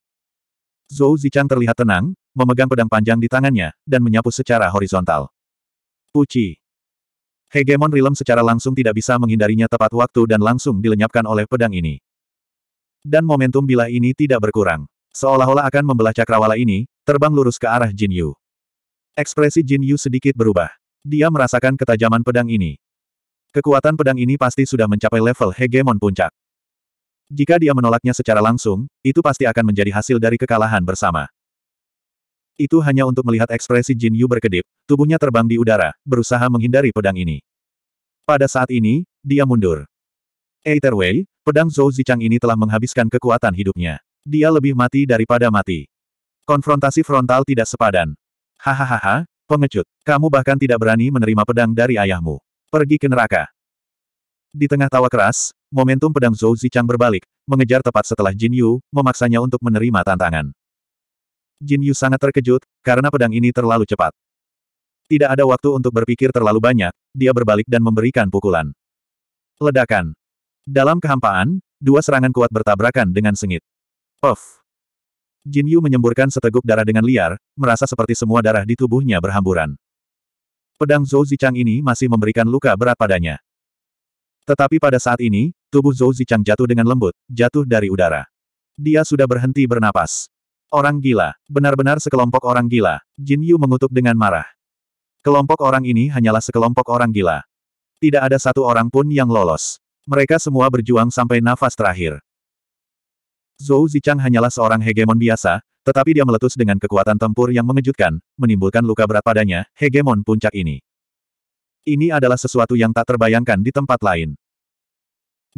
Zhou Zichang terlihat tenang, memegang pedang panjang di tangannya, dan menyapu secara horizontal. Puci. Hegemon Rilem secara langsung tidak bisa menghindarinya tepat waktu dan langsung dilenyapkan oleh pedang ini. Dan momentum bila ini tidak berkurang. Seolah-olah akan membelah cakrawala ini, terbang lurus ke arah Jin Yu. Ekspresi Jin Yu sedikit berubah. Dia merasakan ketajaman pedang ini. Kekuatan pedang ini pasti sudah mencapai level hegemon puncak. Jika dia menolaknya secara langsung, itu pasti akan menjadi hasil dari kekalahan bersama. Itu hanya untuk melihat ekspresi Jin Yu berkedip, tubuhnya terbang di udara, berusaha menghindari pedang ini. Pada saat ini, dia mundur. Either pedang Zhou Zichang ini telah menghabiskan kekuatan hidupnya. Dia lebih mati daripada mati. Konfrontasi frontal tidak sepadan. Hahaha, pengecut. Kamu bahkan tidak berani menerima pedang dari ayahmu. Pergi ke neraka. Di tengah tawa keras, momentum pedang Zhou Zichang berbalik, mengejar tepat setelah Jin Yu, memaksanya untuk menerima tantangan. Jin Yu sangat terkejut, karena pedang ini terlalu cepat. Tidak ada waktu untuk berpikir terlalu banyak, dia berbalik dan memberikan pukulan. Ledakan. Dalam kehampaan, dua serangan kuat bertabrakan dengan sengit. Of. Jin Yu menyemburkan seteguk darah dengan liar, merasa seperti semua darah di tubuhnya berhamburan. Pedang Zhou Zichang ini masih memberikan luka berat padanya. Tetapi pada saat ini, tubuh Zhou Zichang jatuh dengan lembut, jatuh dari udara. Dia sudah berhenti bernapas. Orang gila, benar-benar sekelompok orang gila, Jin Yu mengutuk dengan marah. Kelompok orang ini hanyalah sekelompok orang gila. Tidak ada satu orang pun yang lolos. Mereka semua berjuang sampai nafas terakhir. Zhou Zichang hanyalah seorang hegemon biasa, tetapi dia meletus dengan kekuatan tempur yang mengejutkan, menimbulkan luka berat padanya, hegemon puncak ini. Ini adalah sesuatu yang tak terbayangkan di tempat lain.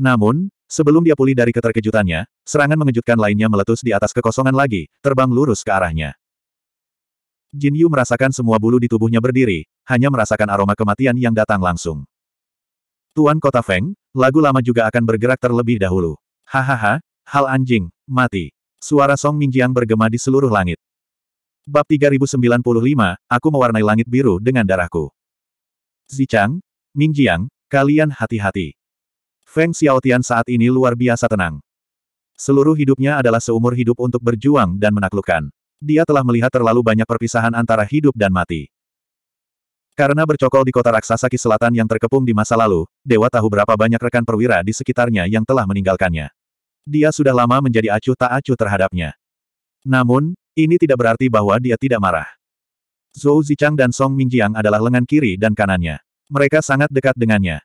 Namun, sebelum dia pulih dari keterkejutannya, serangan mengejutkan lainnya meletus di atas kekosongan lagi, terbang lurus ke arahnya. Jin Yu merasakan semua bulu di tubuhnya berdiri, hanya merasakan aroma kematian yang datang langsung. Tuan Kota Feng, lagu lama juga akan bergerak terlebih dahulu. Hahaha, Hal anjing, mati. Suara Song Mingjiang bergema di seluruh langit. Bab 3095, aku mewarnai langit biru dengan darahku. Zichang, Mingjiang, kalian hati-hati. Feng Xiaotian saat ini luar biasa tenang. Seluruh hidupnya adalah seumur hidup untuk berjuang dan menaklukkan. Dia telah melihat terlalu banyak perpisahan antara hidup dan mati. Karena bercokol di kota raksasa Ki Selatan yang terkepung di masa lalu, Dewa tahu berapa banyak rekan perwira di sekitarnya yang telah meninggalkannya. Dia sudah lama menjadi acuh tak acuh terhadapnya. Namun, ini tidak berarti bahwa dia tidak marah. Zhou Zichang dan Song Mingjiang adalah lengan kiri dan kanannya. Mereka sangat dekat dengannya.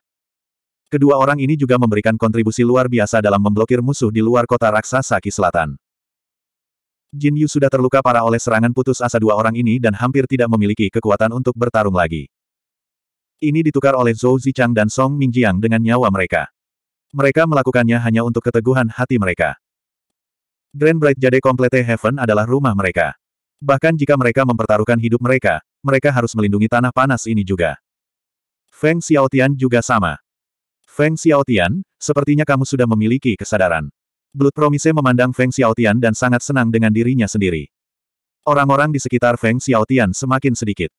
Kedua orang ini juga memberikan kontribusi luar biasa dalam memblokir musuh di luar kota raksasa Ki Selatan. Jin Yu sudah terluka parah oleh serangan putus asa dua orang ini dan hampir tidak memiliki kekuatan untuk bertarung lagi. Ini ditukar oleh Zhou Zichang dan Song Mingjiang dengan nyawa mereka. Mereka melakukannya hanya untuk keteguhan hati mereka. Grand Bright Jade Complete Heaven adalah rumah mereka. Bahkan jika mereka mempertaruhkan hidup mereka, mereka harus melindungi tanah panas ini juga. Feng Xiaotian juga sama. Feng Xiaotian, sepertinya kamu sudah memiliki kesadaran. Blood Promise memandang Feng Xiaotian dan sangat senang dengan dirinya sendiri. Orang-orang di sekitar Feng Xiaotian semakin sedikit.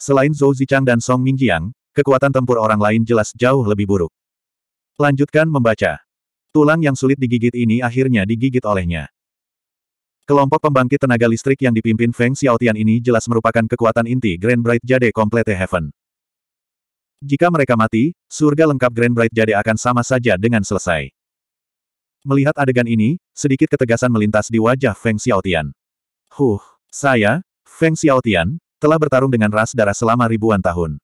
Selain Zhou Zichang dan Song Mingjiang, kekuatan tempur orang lain jelas jauh lebih buruk. Lanjutkan membaca. Tulang yang sulit digigit ini akhirnya digigit olehnya. Kelompok pembangkit tenaga listrik yang dipimpin Feng Xiaotian ini jelas merupakan kekuatan inti Grand Bright Jade Complete Heaven. Jika mereka mati, surga lengkap Grand Bright Jade akan sama saja dengan selesai. Melihat adegan ini, sedikit ketegasan melintas di wajah Feng Xiaotian. Huh, saya, Feng Xiaotian, telah bertarung dengan ras darah selama ribuan tahun.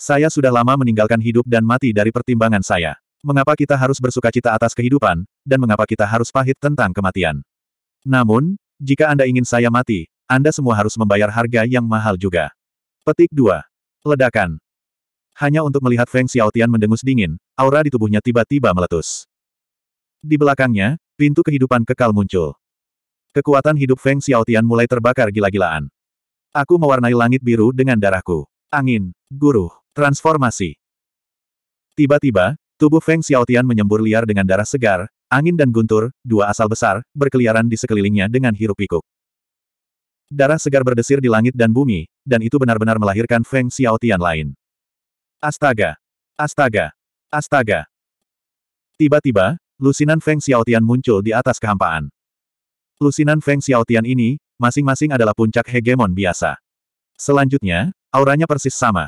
Saya sudah lama meninggalkan hidup dan mati dari pertimbangan saya mengapa kita harus bersuka cita atas kehidupan, dan mengapa kita harus pahit tentang kematian. Namun, jika Anda ingin saya mati, Anda semua harus membayar harga yang mahal juga. Petik 2. Ledakan. Hanya untuk melihat Feng Xiaotian mendengus dingin, aura di tubuhnya tiba-tiba meletus. Di belakangnya, pintu kehidupan kekal muncul. Kekuatan hidup Feng Xiaotian mulai terbakar gila-gilaan. Aku mewarnai langit biru dengan darahku. Angin, guruh, transformasi. Tiba-tiba, Tubuh Feng Xiaotian menyembur liar dengan darah segar, angin dan guntur, dua asal besar, berkeliaran di sekelilingnya dengan hirup pikuk Darah segar berdesir di langit dan bumi, dan itu benar-benar melahirkan Feng Xiaotian lain. Astaga! Astaga! Astaga! Tiba-tiba, lusinan Feng Xiaotian muncul di atas kehampaan. Lusinan Feng Xiaotian ini, masing-masing adalah puncak hegemon biasa. Selanjutnya, auranya persis sama.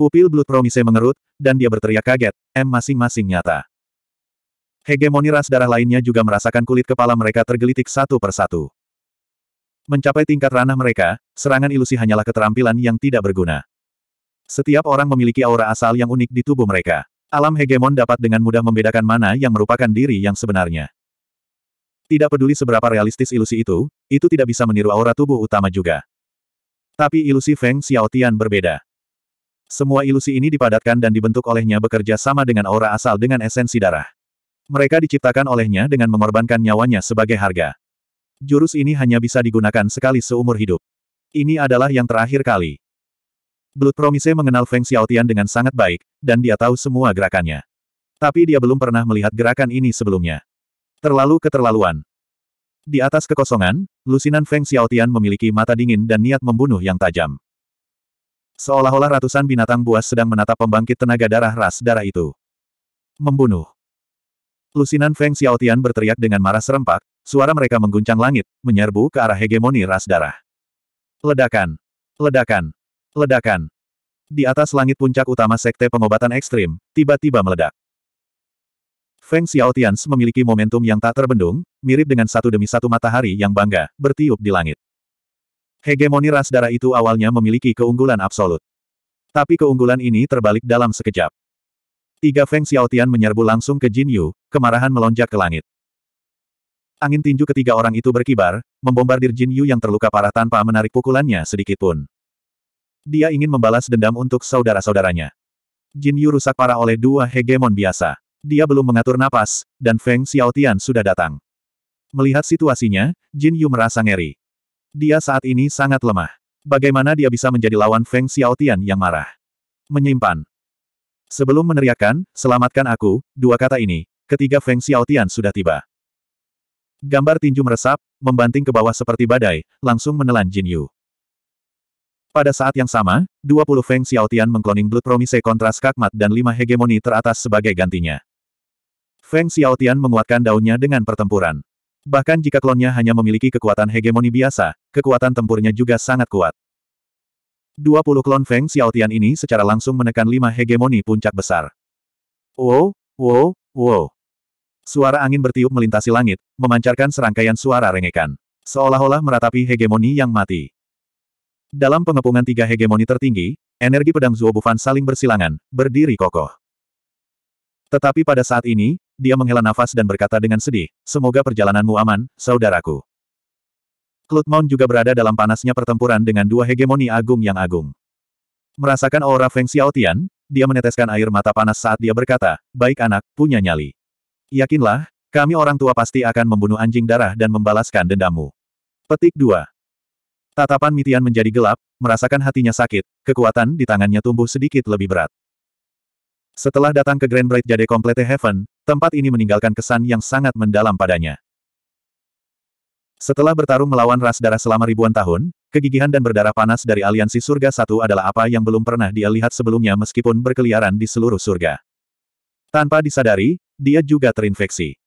Pupil Blood Promise mengerut, dan dia berteriak kaget, M masing-masing nyata. Hegemoni ras darah lainnya juga merasakan kulit kepala mereka tergelitik satu persatu. Mencapai tingkat ranah mereka, serangan ilusi hanyalah keterampilan yang tidak berguna. Setiap orang memiliki aura asal yang unik di tubuh mereka. Alam hegemon dapat dengan mudah membedakan mana yang merupakan diri yang sebenarnya. Tidak peduli seberapa realistis ilusi itu, itu tidak bisa meniru aura tubuh utama juga. Tapi ilusi Feng Xiaotian berbeda. Semua ilusi ini dipadatkan dan dibentuk olehnya bekerja sama dengan aura asal dengan esensi darah. Mereka diciptakan olehnya dengan mengorbankan nyawanya sebagai harga. Jurus ini hanya bisa digunakan sekali seumur hidup. Ini adalah yang terakhir kali. Blood Promise mengenal Feng Xiaotian dengan sangat baik, dan dia tahu semua gerakannya. Tapi dia belum pernah melihat gerakan ini sebelumnya. Terlalu keterlaluan. Di atas kekosongan, lusinan Feng Xiaotian memiliki mata dingin dan niat membunuh yang tajam. Seolah-olah ratusan binatang buas sedang menatap pembangkit tenaga darah ras darah itu. Membunuh. Lusinan Feng Xiaotian berteriak dengan marah serempak, suara mereka mengguncang langit, menyerbu ke arah hegemoni ras darah. Ledakan. Ledakan. Ledakan. Di atas langit puncak utama Sekte Pengobatan Ekstrim, tiba-tiba meledak. Feng Xiaotian memiliki momentum yang tak terbendung, mirip dengan satu demi satu matahari yang bangga, bertiup di langit. Hegemoni ras darah itu awalnya memiliki keunggulan absolut. Tapi keunggulan ini terbalik dalam sekejap. Tiga Feng Xiaotian menyerbu langsung ke Jin Yu, kemarahan melonjak ke langit. Angin tinju ketiga orang itu berkibar, membombardir Jin Yu yang terluka parah tanpa menarik pukulannya sedikit pun. Dia ingin membalas dendam untuk saudara-saudaranya. Jin Yu rusak parah oleh dua hegemon biasa. Dia belum mengatur napas, dan Feng Xiaotian sudah datang. Melihat situasinya, Jin Yu merasa ngeri. Dia saat ini sangat lemah. Bagaimana dia bisa menjadi lawan Feng Xiaotian yang marah? Menyimpan. Sebelum meneriakkan, selamatkan aku, dua kata ini, ketiga Feng Xiaotian sudah tiba. Gambar tinju meresap, membanting ke bawah seperti badai, langsung menelan Jin Yu. Pada saat yang sama, 20 Feng Xiaotian mengkloning Blood Promise kontras kakmat dan 5 hegemoni teratas sebagai gantinya. Feng Xiaotian menguatkan daunnya dengan pertempuran. Bahkan jika klonnya hanya memiliki kekuatan hegemoni biasa, kekuatan tempurnya juga sangat kuat. 20 klon Feng Xiaotian ini secara langsung menekan lima hegemoni puncak besar. Wow, wow, wow. Suara angin bertiup melintasi langit, memancarkan serangkaian suara rengekan. Seolah-olah meratapi hegemoni yang mati. Dalam pengepungan tiga hegemoni tertinggi, energi pedang Zuo Bufan saling bersilangan, berdiri kokoh. Tetapi pada saat ini, dia menghela nafas dan berkata dengan sedih, semoga perjalananmu aman, saudaraku. Klutmon juga berada dalam panasnya pertempuran dengan dua hegemoni agung yang agung. Merasakan aura Feng Xiaotian, dia meneteskan air mata panas saat dia berkata, baik anak, punya nyali. Yakinlah, kami orang tua pasti akan membunuh anjing darah dan membalaskan dendammu. Petik 2. Tatapan Mitian menjadi gelap, merasakan hatinya sakit, kekuatan di tangannya tumbuh sedikit lebih berat. Setelah datang ke Grand Bright Jade Complete Heaven, tempat ini meninggalkan kesan yang sangat mendalam padanya. Setelah bertarung melawan ras darah selama ribuan tahun, kegigihan dan berdarah panas dari aliansi surga satu adalah apa yang belum pernah dia lihat sebelumnya meskipun berkeliaran di seluruh surga. Tanpa disadari, dia juga terinfeksi.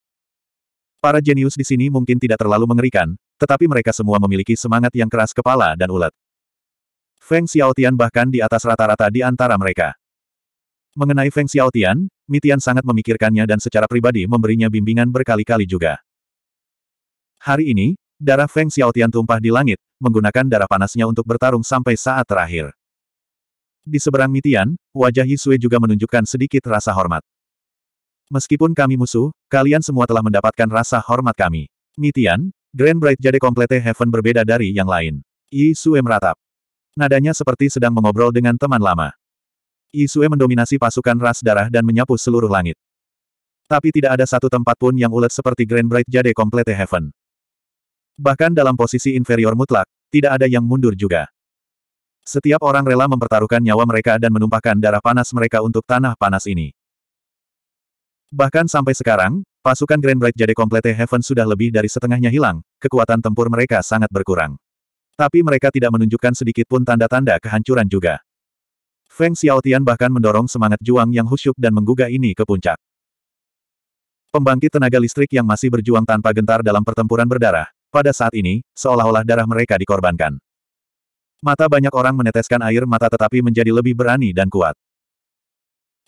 Para jenius di sini mungkin tidak terlalu mengerikan, tetapi mereka semua memiliki semangat yang keras kepala dan ulet. Feng Xiaotian bahkan di atas rata-rata di antara mereka. Mengenai Feng Xiaotian, Mitian sangat memikirkannya dan secara pribadi memberinya bimbingan berkali-kali juga. Hari ini, darah Feng Xiaotian tumpah di langit, menggunakan darah panasnya untuk bertarung sampai saat terakhir. Di seberang Mitian, wajah Yisue juga menunjukkan sedikit rasa hormat. Meskipun kami musuh, kalian semua telah mendapatkan rasa hormat kami. Mitian, Grand Bright Jade Complete Heaven berbeda dari yang lain. Yisue meratap. Nadanya seperti sedang mengobrol dengan teman lama. Yisue mendominasi pasukan ras darah dan menyapu seluruh langit. Tapi tidak ada satu tempat pun yang ulet seperti Grand Bright Jade Complete Heaven. Bahkan dalam posisi inferior mutlak, tidak ada yang mundur juga. Setiap orang rela mempertaruhkan nyawa mereka dan menumpahkan darah panas mereka untuk tanah panas ini. Bahkan sampai sekarang, pasukan Grand Bright Jade Complete Heaven sudah lebih dari setengahnya hilang, kekuatan tempur mereka sangat berkurang. Tapi mereka tidak menunjukkan sedikit pun tanda-tanda kehancuran juga. Feng Xiaotian bahkan mendorong semangat juang yang khusyuk dan menggugah ini ke puncak. Pembangkit tenaga listrik yang masih berjuang tanpa gentar dalam pertempuran berdarah, pada saat ini, seolah-olah darah mereka dikorbankan. Mata banyak orang meneteskan air mata tetapi menjadi lebih berani dan kuat.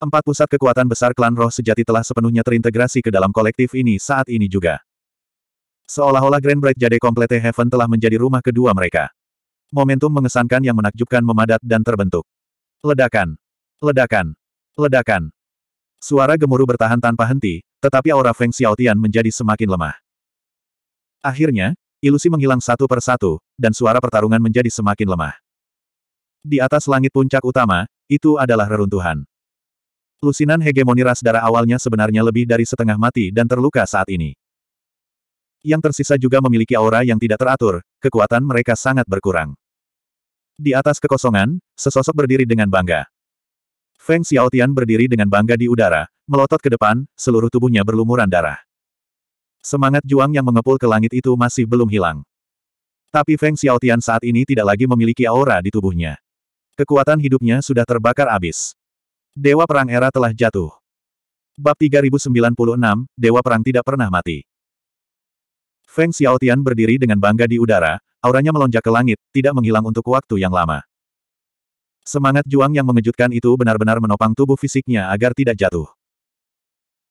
Empat pusat kekuatan besar klan roh sejati telah sepenuhnya terintegrasi ke dalam kolektif ini saat ini juga. Seolah-olah Grand Bright Jade Complete Heaven telah menjadi rumah kedua mereka. Momentum mengesankan yang menakjubkan memadat dan terbentuk. Ledakan. Ledakan. Ledakan. Suara gemuruh bertahan tanpa henti, tetapi aura Feng Xiaotian menjadi semakin lemah. Akhirnya, ilusi menghilang satu per satu, dan suara pertarungan menjadi semakin lemah. Di atas langit puncak utama, itu adalah reruntuhan. Lusinan hegemoni ras darah awalnya sebenarnya lebih dari setengah mati dan terluka saat ini. Yang tersisa juga memiliki aura yang tidak teratur, kekuatan mereka sangat berkurang. Di atas kekosongan, sesosok berdiri dengan bangga. Feng Xiaotian berdiri dengan bangga di udara, melotot ke depan, seluruh tubuhnya berlumuran darah. Semangat juang yang mengepul ke langit itu masih belum hilang. Tapi Feng Xiaotian saat ini tidak lagi memiliki aura di tubuhnya. Kekuatan hidupnya sudah terbakar abis. Dewa Perang Era telah jatuh. Bab 3096, Dewa Perang tidak pernah mati. Feng Xiaotian berdiri dengan bangga di udara, auranya melonjak ke langit, tidak menghilang untuk waktu yang lama. Semangat juang yang mengejutkan itu benar-benar menopang tubuh fisiknya agar tidak jatuh.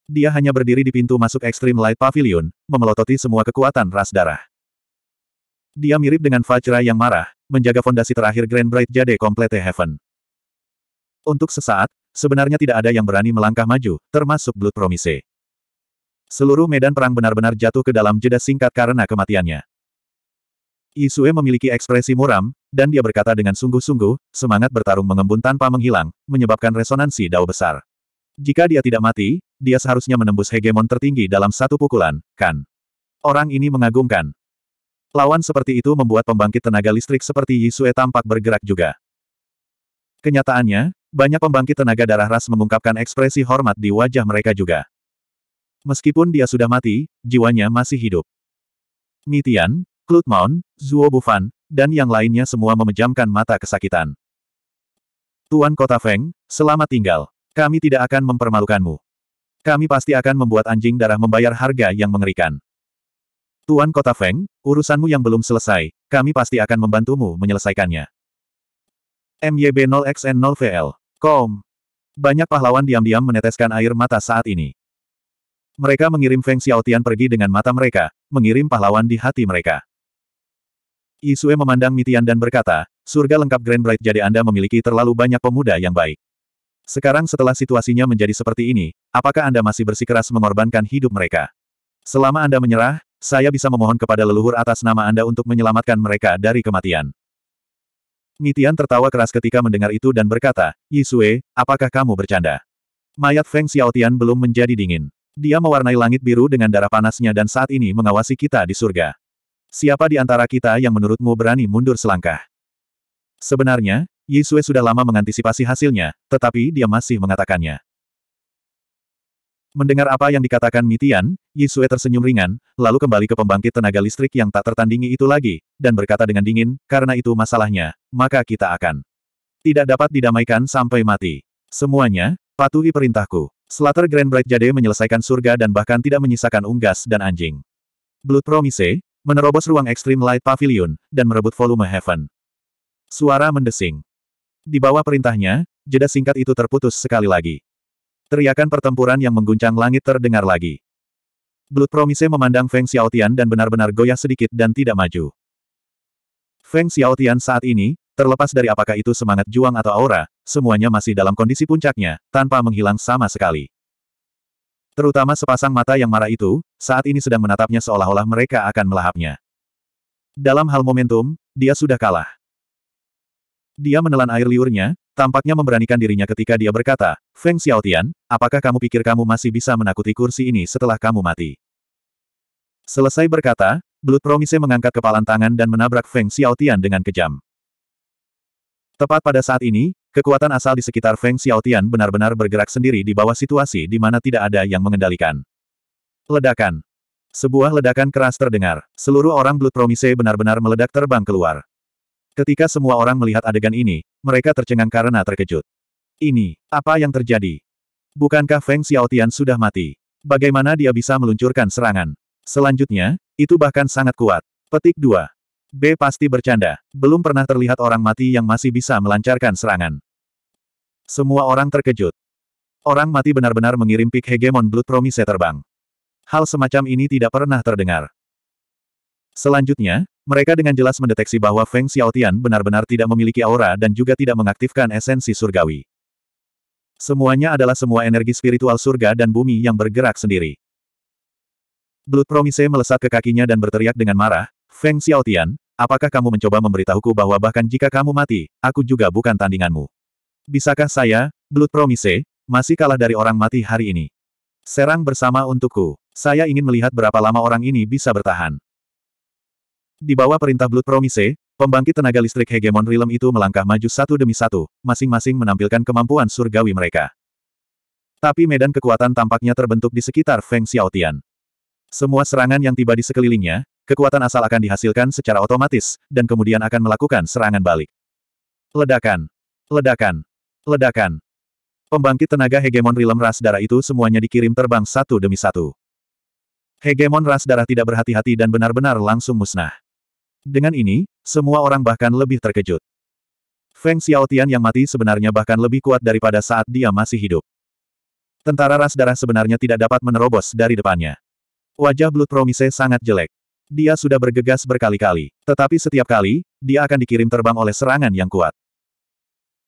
Dia hanya berdiri di pintu masuk Extreme Light Pavilion, memelototi semua kekuatan ras darah. Dia mirip dengan Fajra yang marah, menjaga fondasi terakhir Grand Bright Jade Complete Heaven. Untuk sesaat, sebenarnya tidak ada yang berani melangkah maju, termasuk Blood Promise. Seluruh medan perang benar-benar jatuh ke dalam jeda singkat karena kematiannya. Isue memiliki ekspresi muram, dan dia berkata dengan sungguh-sungguh, semangat bertarung mengembun tanpa menghilang, menyebabkan resonansi dao besar. Jika dia tidak mati, dia seharusnya menembus hegemon tertinggi dalam satu pukulan, kan? Orang ini mengagumkan. Lawan seperti itu membuat pembangkit tenaga listrik seperti Yisue tampak bergerak juga. Kenyataannya, banyak pembangkit tenaga darah ras mengungkapkan ekspresi hormat di wajah mereka juga. Meskipun dia sudah mati, jiwanya masih hidup. Mitian, Claude Mount, Zuo Bufan, dan yang lainnya semua memejamkan mata kesakitan. Tuan Kota Feng, selamat tinggal. Kami tidak akan mempermalukanmu. Kami pasti akan membuat anjing darah membayar harga yang mengerikan. Tuan Kota Feng, urusanmu yang belum selesai, kami pasti akan membantumu menyelesaikannya. MYB 0XN 0VL. Kom. Banyak pahlawan diam-diam meneteskan air mata saat ini. Mereka mengirim Feng Xiaotian pergi dengan mata mereka, mengirim pahlawan di hati mereka. Isue memandang Mitian dan berkata, surga lengkap Grand Bright. jadi Anda memiliki terlalu banyak pemuda yang baik. Sekarang setelah situasinya menjadi seperti ini, apakah Anda masih bersikeras mengorbankan hidup mereka? Selama Anda menyerah, saya bisa memohon kepada leluhur atas nama Anda untuk menyelamatkan mereka dari kematian. Mitian tertawa keras ketika mendengar itu dan berkata, Yisue, apakah kamu bercanda? Mayat Feng Xiaotian belum menjadi dingin. Dia mewarnai langit biru dengan darah panasnya dan saat ini mengawasi kita di surga. Siapa di antara kita yang menurutmu berani mundur selangkah? Sebenarnya, Yisue sudah lama mengantisipasi hasilnya, tetapi dia masih mengatakannya. Mendengar apa yang dikatakan Mitian, Yisue tersenyum ringan, lalu kembali ke pembangkit tenaga listrik yang tak tertandingi itu lagi, dan berkata dengan dingin, karena itu masalahnya, maka kita akan tidak dapat didamaikan sampai mati. Semuanya, patuhi perintahku. Slater Grand Bright Jade menyelesaikan surga dan bahkan tidak menyisakan unggas dan anjing. Blood Promise, menerobos ruang Extreme Light Pavilion, dan merebut volume Heaven. Suara mendesing. Di bawah perintahnya, jeda singkat itu terputus sekali lagi. Teriakan pertempuran yang mengguncang langit terdengar lagi. Blood Promise memandang Feng Xiaotian dan benar-benar goyah sedikit dan tidak maju. Feng Xiaotian saat ini, terlepas dari apakah itu semangat juang atau aura, semuanya masih dalam kondisi puncaknya, tanpa menghilang sama sekali. Terutama sepasang mata yang marah itu, saat ini sedang menatapnya seolah-olah mereka akan melahapnya. Dalam hal momentum, dia sudah kalah. Dia menelan air liurnya, tampaknya memberanikan dirinya ketika dia berkata, Feng Xiaotian, apakah kamu pikir kamu masih bisa menakuti kursi ini setelah kamu mati? Selesai berkata, Blood Promise mengangkat kepalan tangan dan menabrak Feng Xiaotian dengan kejam. Tepat pada saat ini, Kekuatan asal di sekitar Feng Xiaotian benar-benar bergerak sendiri di bawah situasi di mana tidak ada yang mengendalikan. Ledakan. Sebuah ledakan keras terdengar. Seluruh orang Blood Promise benar-benar meledak terbang keluar. Ketika semua orang melihat adegan ini, mereka tercengang karena terkejut. Ini, apa yang terjadi? Bukankah Feng Xiaotian sudah mati? Bagaimana dia bisa meluncurkan serangan? Selanjutnya, itu bahkan sangat kuat. Petik 2. B pasti bercanda. Belum pernah terlihat orang mati yang masih bisa melancarkan serangan. Semua orang terkejut. Orang mati benar-benar mengirim pik hegemon Blood Promise terbang. Hal semacam ini tidak pernah terdengar. Selanjutnya, mereka dengan jelas mendeteksi bahwa Feng Xiaotian benar-benar tidak memiliki aura dan juga tidak mengaktifkan esensi surgawi. Semuanya adalah semua energi spiritual surga dan bumi yang bergerak sendiri. Blood Promise melesat ke kakinya dan berteriak dengan marah, Feng Xiaotian, apakah kamu mencoba memberitahuku bahwa bahkan jika kamu mati, aku juga bukan tandinganmu? Bisakah saya, Blood Promise, masih kalah dari orang mati hari ini? Serang bersama untukku. Saya ingin melihat berapa lama orang ini bisa bertahan. Di bawah perintah Blood Promise, pembangkit tenaga listrik hegemon Rilem itu melangkah maju satu demi satu, masing-masing menampilkan kemampuan surgawi mereka. Tapi medan kekuatan tampaknya terbentuk di sekitar Feng Xiaotian. Semua serangan yang tiba di sekelilingnya, kekuatan asal akan dihasilkan secara otomatis, dan kemudian akan melakukan serangan balik. Ledakan. Ledakan. Ledakan. Pembangkit tenaga hegemon rilem ras darah itu semuanya dikirim terbang satu demi satu. Hegemon ras darah tidak berhati-hati dan benar-benar langsung musnah. Dengan ini, semua orang bahkan lebih terkejut. Feng Xiaotian yang mati sebenarnya bahkan lebih kuat daripada saat dia masih hidup. Tentara ras darah sebenarnya tidak dapat menerobos dari depannya. Wajah Blood Promise sangat jelek. Dia sudah bergegas berkali-kali, tetapi setiap kali, dia akan dikirim terbang oleh serangan yang kuat.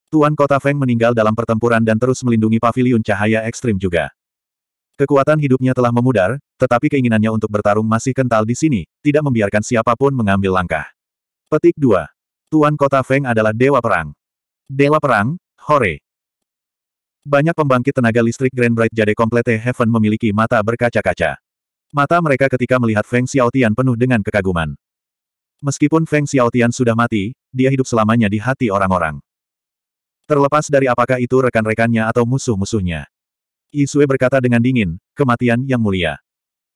Tuan Kota Feng meninggal dalam pertempuran dan terus melindungi Paviliun cahaya ekstrim juga. Kekuatan hidupnya telah memudar, tetapi keinginannya untuk bertarung masih kental di sini, tidak membiarkan siapapun mengambil langkah. Petik 2. Tuan Kota Feng adalah Dewa Perang. Dewa Perang, Hore. Banyak pembangkit tenaga listrik Grand Bright Jade Komplete Heaven memiliki mata berkaca-kaca. Mata mereka ketika melihat Feng Xiaotian penuh dengan kekaguman. Meskipun Feng Xiaotian sudah mati, dia hidup selamanya di hati orang-orang. Terlepas dari apakah itu rekan-rekannya atau musuh-musuhnya. Isue berkata dengan dingin, kematian yang mulia.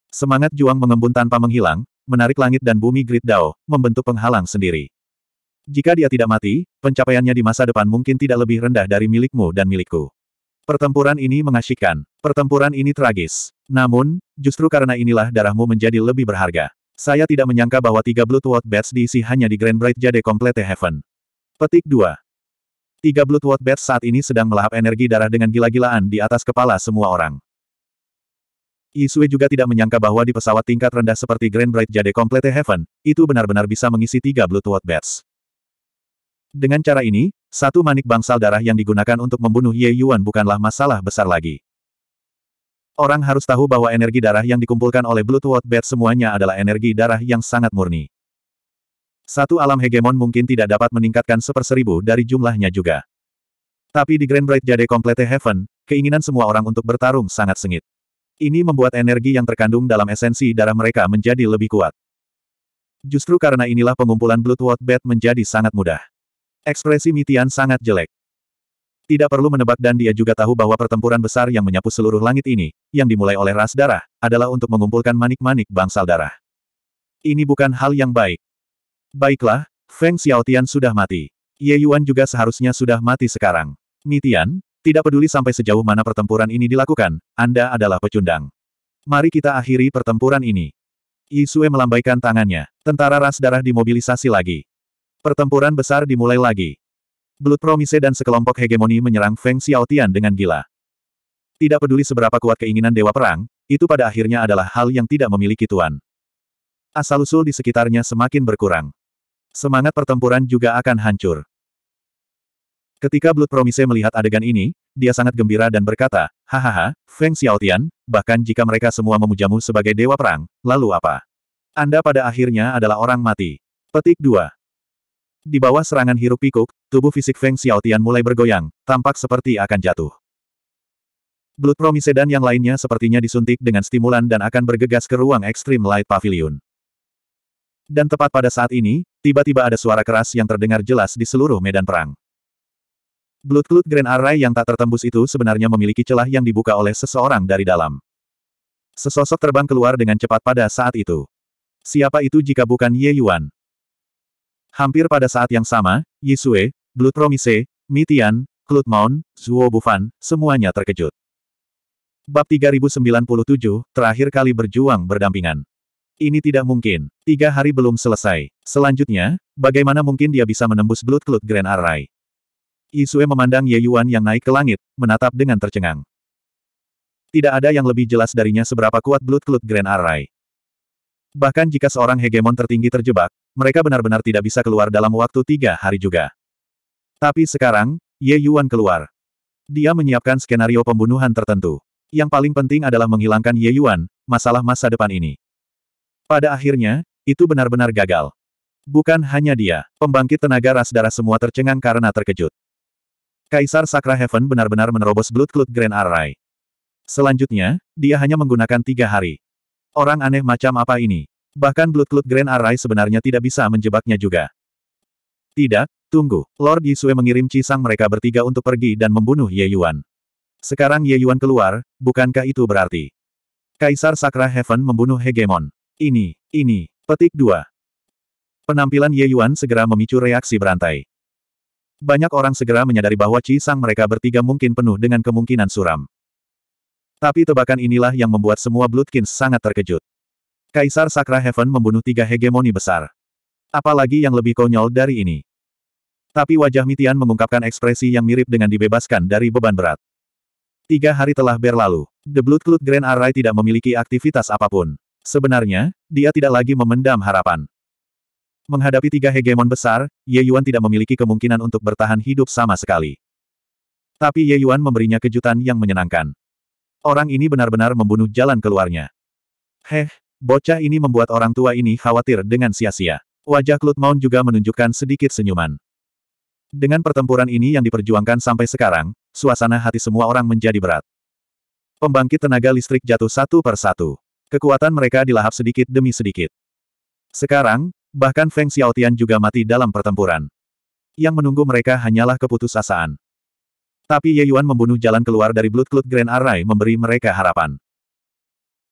Semangat juang mengembun tanpa menghilang, menarik langit dan bumi Grid Dao, membentuk penghalang sendiri. Jika dia tidak mati, pencapaiannya di masa depan mungkin tidak lebih rendah dari milikmu dan milikku. Pertempuran ini mengasyikkan. Pertempuran ini tragis. Namun, justru karena inilah darahmu menjadi lebih berharga. Saya tidak menyangka bahwa tiga Blood Watt Bats diisi hanya di Grand Bright Jade Complete Heaven. Petik 2. Tiga Blood Watchbats saat ini sedang melahap energi darah dengan gila-gilaan di atas kepala semua orang. Isue juga tidak menyangka bahwa di pesawat tingkat rendah seperti Grand Bright Jade Complete Heaven, itu benar-benar bisa mengisi tiga Blood Watchbats. Dengan cara ini, satu manik bangsal darah yang digunakan untuk membunuh Ye Yuan bukanlah masalah besar lagi. Orang harus tahu bahwa energi darah yang dikumpulkan oleh Blood Watchbat semuanya adalah energi darah yang sangat murni. Satu alam hegemon mungkin tidak dapat meningkatkan seperseribu dari jumlahnya juga. Tapi di Grand Bright Jade Complete Heaven, keinginan semua orang untuk bertarung sangat sengit. Ini membuat energi yang terkandung dalam esensi darah mereka menjadi lebih kuat. Justru karena inilah pengumpulan Bloodwood Bat menjadi sangat mudah. Ekspresi Mitian sangat jelek. Tidak perlu menebak dan dia juga tahu bahwa pertempuran besar yang menyapu seluruh langit ini, yang dimulai oleh ras darah, adalah untuk mengumpulkan manik-manik bangsal darah. Ini bukan hal yang baik. Baiklah, Feng Xiaotian sudah mati. Ye Yuan juga seharusnya sudah mati sekarang. Mitian, tidak peduli sampai sejauh mana pertempuran ini dilakukan, Anda adalah pecundang. Mari kita akhiri pertempuran ini. Yisue melambaikan tangannya. Tentara ras darah dimobilisasi lagi. Pertempuran besar dimulai lagi. Blood Promise dan sekelompok hegemoni menyerang Feng Xiaotian dengan gila. Tidak peduli seberapa kuat keinginan Dewa Perang, itu pada akhirnya adalah hal yang tidak memiliki tuan. Asal-usul di sekitarnya semakin berkurang. Semangat pertempuran juga akan hancur. Ketika Blood Promise melihat adegan ini, dia sangat gembira dan berkata, Hahaha, Feng Xiaotian, bahkan jika mereka semua memujamu sebagai dewa perang, lalu apa? Anda pada akhirnya adalah orang mati. Petik 2. Di bawah serangan hiruk pikuk, tubuh fisik Feng Xiaotian mulai bergoyang, tampak seperti akan jatuh. Blood Promise dan yang lainnya sepertinya disuntik dengan stimulan dan akan bergegas ke ruang Ekstrim Light Pavilion. Dan tepat pada saat ini, Tiba-tiba ada suara keras yang terdengar jelas di seluruh medan perang. Bloodclut Grand Array yang tak tertembus itu sebenarnya memiliki celah yang dibuka oleh seseorang dari dalam. Sesosok terbang keluar dengan cepat pada saat itu. Siapa itu jika bukan Ye Yuan? Hampir pada saat yang sama, Yi Sue, Blood Promise, Mitian, Clut Mount, Zuo Bufan, semuanya terkejut. Bab 3097, terakhir kali berjuang berdampingan. Ini tidak mungkin. Tiga hari belum selesai. Selanjutnya, bagaimana mungkin dia bisa menembus Blood Cloud Grand Array? Isue memandang Ye Yuan yang naik ke langit, menatap dengan tercengang. Tidak ada yang lebih jelas darinya seberapa kuat Blood Cloud Grand Array. Bahkan jika seorang hegemon tertinggi terjebak, mereka benar-benar tidak bisa keluar dalam waktu tiga hari juga. Tapi sekarang, Ye Yuan keluar. Dia menyiapkan skenario pembunuhan tertentu. Yang paling penting adalah menghilangkan Ye Yuan, masalah masa depan ini. Pada akhirnya, itu benar-benar gagal. Bukan hanya dia, pembangkit tenaga ras darah semua tercengang karena terkejut. Kaisar Sakra Heaven benar-benar menerobos Blood Cloud Grand Array. Selanjutnya, dia hanya menggunakan tiga hari. Orang aneh macam apa ini? Bahkan Blood Cloud Grand Array sebenarnya tidak bisa menjebaknya juga. Tidak, tunggu. Lord Yisue mengirim Cisang mereka bertiga untuk pergi dan membunuh Ye Yuan. Sekarang Ye Yuan keluar, bukankah itu berarti? Kaisar Sakra Heaven membunuh Hegemon. Ini, ini, petik dua. Penampilan Ye Yuan segera memicu reaksi berantai. Banyak orang segera menyadari bahwa Qi Sang mereka bertiga mungkin penuh dengan kemungkinan suram. Tapi tebakan inilah yang membuat semua Bloodkins sangat terkejut. Kaisar Sakra Heaven membunuh tiga hegemoni besar. Apalagi yang lebih konyol dari ini. Tapi wajah Mitian mengungkapkan ekspresi yang mirip dengan dibebaskan dari beban berat. Tiga hari telah berlalu. The Blood Cloud Grand Array tidak memiliki aktivitas apapun. Sebenarnya, dia tidak lagi memendam harapan. Menghadapi tiga hegemon besar, Ye Yuan tidak memiliki kemungkinan untuk bertahan hidup sama sekali. Tapi Ye Yuan memberinya kejutan yang menyenangkan. Orang ini benar-benar membunuh jalan keluarnya. Heh, bocah ini membuat orang tua ini khawatir dengan sia-sia. Wajah Klut Mount juga menunjukkan sedikit senyuman. Dengan pertempuran ini yang diperjuangkan sampai sekarang, suasana hati semua orang menjadi berat. Pembangkit tenaga listrik jatuh satu per satu. Kekuatan mereka dilahap sedikit demi sedikit. Sekarang, bahkan Feng Xiaotian juga mati dalam pertempuran. Yang menunggu mereka hanyalah keputusasaan. Tapi Ye Yuan membunuh jalan keluar dari Blood Cloud Grand Array memberi mereka harapan.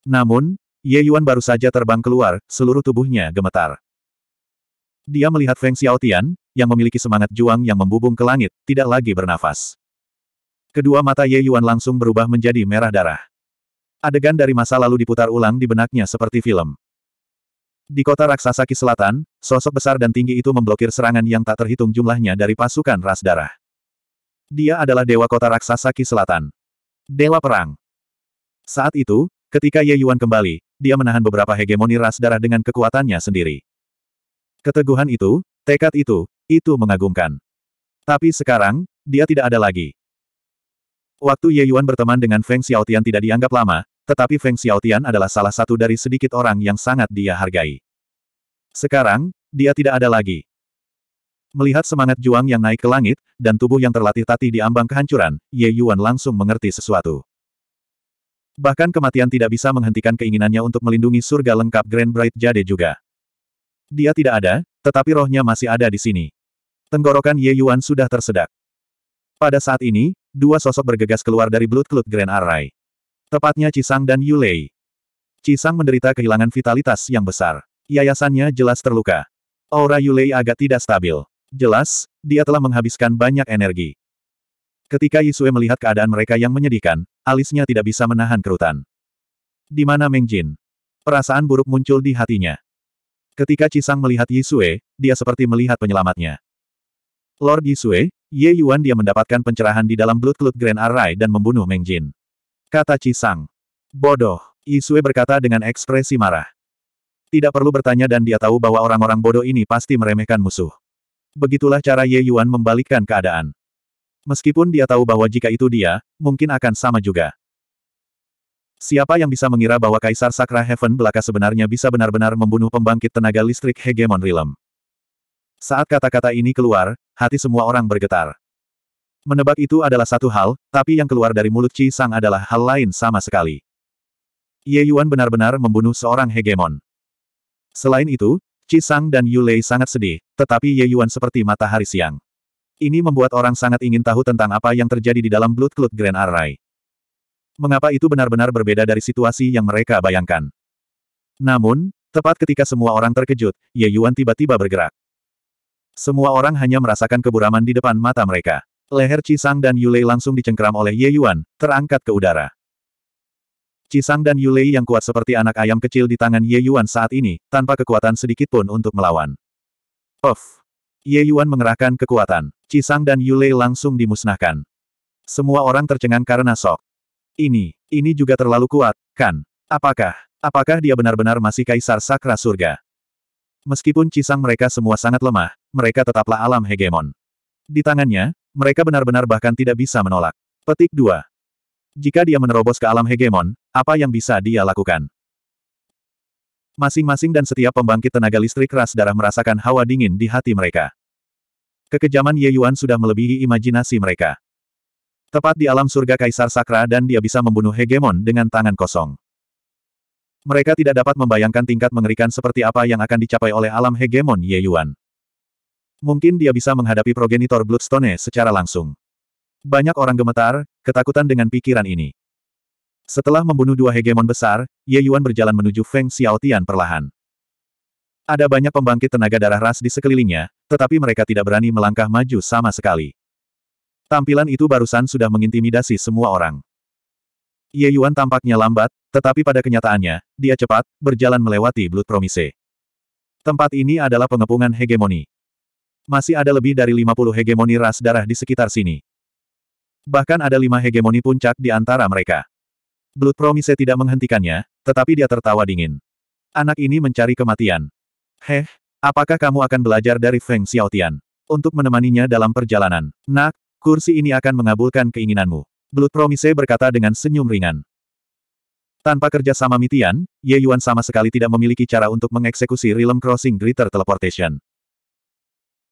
Namun, Ye Yuan baru saja terbang keluar, seluruh tubuhnya gemetar. Dia melihat Feng Xiaotian, yang memiliki semangat juang yang membubung ke langit, tidak lagi bernafas. Kedua mata Ye Yuan langsung berubah menjadi merah darah. Adegan dari masa lalu diputar ulang di benaknya seperti film. Di kota raksasa Ki Selatan, sosok besar dan tinggi itu memblokir serangan yang tak terhitung jumlahnya dari pasukan ras darah. Dia adalah dewa kota raksasa Ki Selatan. Dewa Perang. Saat itu, ketika Ye Yuan kembali, dia menahan beberapa hegemoni ras darah dengan kekuatannya sendiri. Keteguhan itu, tekad itu, itu mengagumkan. Tapi sekarang, dia tidak ada lagi. Waktu Ye Yuan berteman dengan Feng Xiaotian tidak dianggap lama, tetapi Feng Xiaotian adalah salah satu dari sedikit orang yang sangat dia hargai. Sekarang, dia tidak ada lagi. Melihat semangat juang yang naik ke langit, dan tubuh yang terlatih tati di ambang kehancuran, Ye Yuan langsung mengerti sesuatu. Bahkan kematian tidak bisa menghentikan keinginannya untuk melindungi surga lengkap Grand Bright Jade juga. Dia tidak ada, tetapi rohnya masih ada di sini. Tenggorokan Ye Yuan sudah tersedak. Pada saat ini, dua sosok bergegas keluar dari Blood Cloud Grand Array. Tepatnya Cisang dan Yulei. Cisang menderita kehilangan vitalitas yang besar. Yayasannya jelas terluka. Aura Yulei agak tidak stabil. Jelas, dia telah menghabiskan banyak energi. Ketika Yisue melihat keadaan mereka yang menyedihkan, alisnya tidak bisa menahan kerutan. Di mana Meng Jin? Perasaan buruk muncul di hatinya. Ketika Cisang melihat Yisue, dia seperti melihat penyelamatnya. Lord Yisue, Ye Yuan dia mendapatkan pencerahan di dalam Blood Cloud Grand Array dan membunuh Meng Jin. Kata Cisang. Bodoh, Isue berkata dengan ekspresi marah. Tidak perlu bertanya dan dia tahu bahwa orang-orang bodoh ini pasti meremehkan musuh. Begitulah cara Ye Yuan membalikkan keadaan. Meskipun dia tahu bahwa jika itu dia, mungkin akan sama juga. Siapa yang bisa mengira bahwa Kaisar Sakra Heaven belaka sebenarnya bisa benar-benar membunuh pembangkit tenaga listrik Hegemon Realm? Saat kata-kata ini keluar, hati semua orang bergetar. Menebak itu adalah satu hal, tapi yang keluar dari mulut Qi Sang adalah hal lain sama sekali. Ye Yuan benar-benar membunuh seorang hegemon. Selain itu, Qi Sang dan Yu Lei sangat sedih, tetapi Ye Yuan seperti matahari siang. Ini membuat orang sangat ingin tahu tentang apa yang terjadi di dalam Blood Cloud Grand Array. Mengapa itu benar-benar berbeda dari situasi yang mereka bayangkan. Namun, tepat ketika semua orang terkejut, Ye Yuan tiba-tiba bergerak. Semua orang hanya merasakan keburaman di depan mata mereka. Leher Cisang dan Yulei langsung dicengkram oleh Ye Yuan, terangkat ke udara. Cisang dan Yulei yang kuat seperti anak ayam kecil di tangan Ye Yuan saat ini, tanpa kekuatan sedikit pun untuk melawan. Of. Ye Yuan mengerahkan kekuatan. Cisang dan Yulei langsung dimusnahkan. Semua orang tercengang karena sok. Ini, ini juga terlalu kuat, kan? Apakah, apakah dia benar-benar masih kaisar sakra surga? Meskipun Cisang mereka semua sangat lemah, mereka tetaplah alam hegemon. Di tangannya, mereka benar-benar bahkan tidak bisa menolak. Petik 2. Jika dia menerobos ke alam hegemon, apa yang bisa dia lakukan? Masing-masing dan setiap pembangkit tenaga listrik ras darah merasakan hawa dingin di hati mereka. Kekejaman Ye Yuan sudah melebihi imajinasi mereka. Tepat di alam surga Kaisar Sakra dan dia bisa membunuh hegemon dengan tangan kosong. Mereka tidak dapat membayangkan tingkat mengerikan seperti apa yang akan dicapai oleh alam hegemon Ye Yuan. Mungkin dia bisa menghadapi progenitor Bloodstone secara langsung. Banyak orang gemetar, ketakutan dengan pikiran ini. Setelah membunuh dua hegemon besar, Ye Yuan berjalan menuju Feng Xiaotian perlahan. Ada banyak pembangkit tenaga darah ras di sekelilingnya, tetapi mereka tidak berani melangkah maju sama sekali. Tampilan itu barusan sudah mengintimidasi semua orang. Ye Yuan tampaknya lambat, tetapi pada kenyataannya, dia cepat, berjalan melewati Blood Promise. Tempat ini adalah pengepungan hegemoni. Masih ada lebih dari 50 hegemoni ras darah di sekitar sini. Bahkan ada lima hegemoni puncak di antara mereka. Blood Promise tidak menghentikannya, tetapi dia tertawa dingin. Anak ini mencari kematian. Heh, apakah kamu akan belajar dari Feng Xiaotian? Untuk menemaninya dalam perjalanan. Nak, kursi ini akan mengabulkan keinginanmu. Blood Promise berkata dengan senyum ringan. Tanpa kerja sama Mitian, Ye Yuan sama sekali tidak memiliki cara untuk mengeksekusi Realm Crossing Greater Teleportation.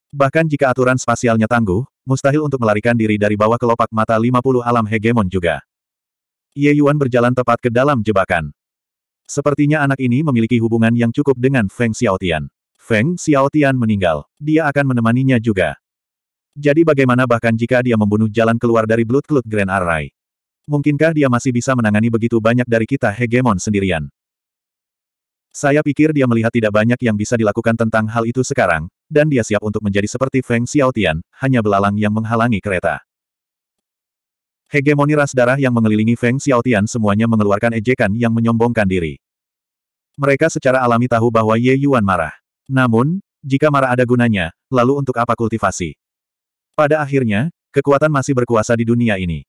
Bahkan jika aturan spasialnya tangguh, mustahil untuk melarikan diri dari bawah kelopak mata 50 alam hegemon juga. Ye Yuan berjalan tepat ke dalam jebakan. Sepertinya anak ini memiliki hubungan yang cukup dengan Feng Xiaotian. Feng Xiaotian meninggal. Dia akan menemaninya juga. Jadi bagaimana bahkan jika dia membunuh jalan keluar dari Blood Cloud Grand Array? Mungkinkah dia masih bisa menangani begitu banyak dari kita hegemon sendirian? Saya pikir dia melihat tidak banyak yang bisa dilakukan tentang hal itu sekarang, dan dia siap untuk menjadi seperti Feng Xiaotian, hanya belalang yang menghalangi kereta. Hegemoni ras darah yang mengelilingi Feng Xiaotian semuanya mengeluarkan ejekan yang menyombongkan diri. Mereka secara alami tahu bahwa Ye Yuan marah. Namun, jika marah ada gunanya, lalu untuk apa kultivasi? Pada akhirnya, kekuatan masih berkuasa di dunia ini.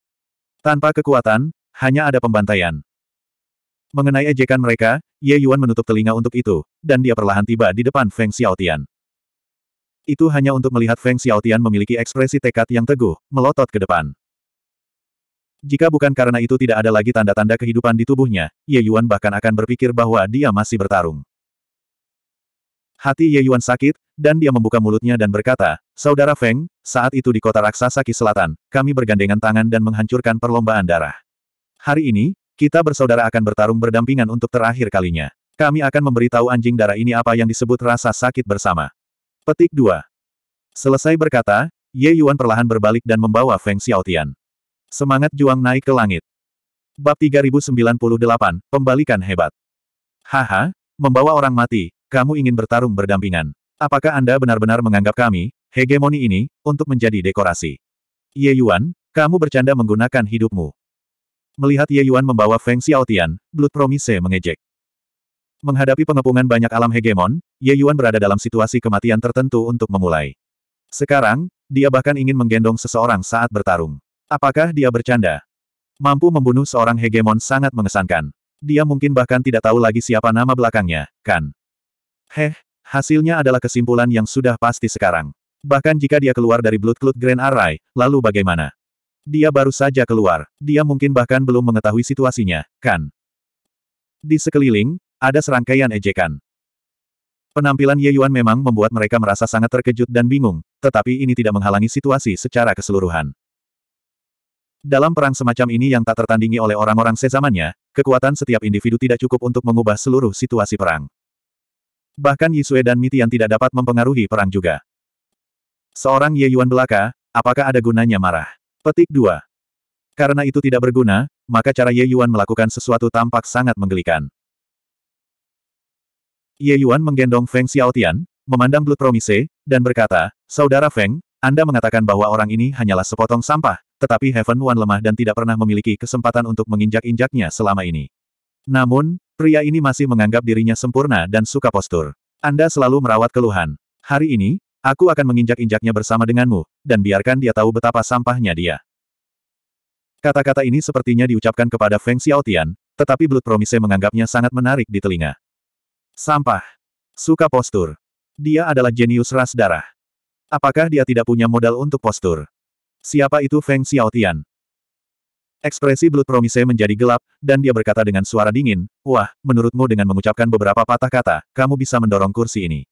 Tanpa kekuatan, hanya ada pembantaian. Mengenai ejekan mereka, Ye Yuan menutup telinga untuk itu, dan dia perlahan tiba di depan Feng Xiaotian. Itu hanya untuk melihat Feng Xiaotian memiliki ekspresi tekad yang teguh, melotot ke depan. Jika bukan karena itu tidak ada lagi tanda-tanda kehidupan di tubuhnya, Ye Yuan bahkan akan berpikir bahwa dia masih bertarung. Hati Ye Yuan sakit, dan dia membuka mulutnya dan berkata, Saudara Feng, saat itu di kota raksasa Ki Selatan, kami bergandengan tangan dan menghancurkan perlombaan darah. Hari ini, kita bersaudara akan bertarung berdampingan untuk terakhir kalinya. Kami akan memberitahu anjing darah ini apa yang disebut rasa sakit bersama. Petik 2. Selesai berkata, Ye Yuan perlahan berbalik dan membawa Feng Xiaotian. Semangat juang naik ke langit. Bab 3098, Pembalikan Hebat. Haha, membawa orang mati, kamu ingin bertarung berdampingan. Apakah Anda benar-benar menganggap kami, hegemoni ini, untuk menjadi dekorasi? Ye Yuan, kamu bercanda menggunakan hidupmu. Melihat Ye Yuan membawa Feng Xiaotian, Blood Promise mengejek. Menghadapi pengepungan banyak alam hegemon, Ye Yuan berada dalam situasi kematian tertentu untuk memulai. Sekarang, dia bahkan ingin menggendong seseorang saat bertarung. Apakah dia bercanda? Mampu membunuh seorang hegemon sangat mengesankan. Dia mungkin bahkan tidak tahu lagi siapa nama belakangnya, kan? Heh, hasilnya adalah kesimpulan yang sudah pasti sekarang. Bahkan jika dia keluar dari Blood Cloud Grand Array, lalu bagaimana? Dia baru saja keluar, dia mungkin bahkan belum mengetahui situasinya, kan? Di sekeliling, ada serangkaian ejekan. Penampilan Ye Yuan memang membuat mereka merasa sangat terkejut dan bingung, tetapi ini tidak menghalangi situasi secara keseluruhan. Dalam perang semacam ini yang tak tertandingi oleh orang-orang sezamannya, kekuatan setiap individu tidak cukup untuk mengubah seluruh situasi perang. Bahkan Yisue dan Mitian tidak dapat mempengaruhi perang juga. Seorang Ye Yuan belaka, apakah ada gunanya marah? Petik 2. Karena itu tidak berguna, maka cara Ye Yuan melakukan sesuatu tampak sangat menggelikan. Ye Yuan menggendong Feng Xiaotian, memandang Blood Promise, dan berkata, Saudara Feng, Anda mengatakan bahwa orang ini hanyalah sepotong sampah, tetapi Heaven Wan lemah dan tidak pernah memiliki kesempatan untuk menginjak-injaknya selama ini. Namun, pria ini masih menganggap dirinya sempurna dan suka postur. Anda selalu merawat keluhan. Hari ini, aku akan menginjak-injaknya bersama denganmu, dan biarkan dia tahu betapa sampahnya dia. Kata-kata ini sepertinya diucapkan kepada Feng Xiaotian, tetapi Blood Promise menganggapnya sangat menarik di telinga. Sampah. Suka postur. Dia adalah jenius ras darah. Apakah dia tidak punya modal untuk postur? Siapa itu Feng Xiaotian? Ekspresi Blood Promise menjadi gelap, dan dia berkata dengan suara dingin, Wah, menurutmu dengan mengucapkan beberapa patah kata, kamu bisa mendorong kursi ini.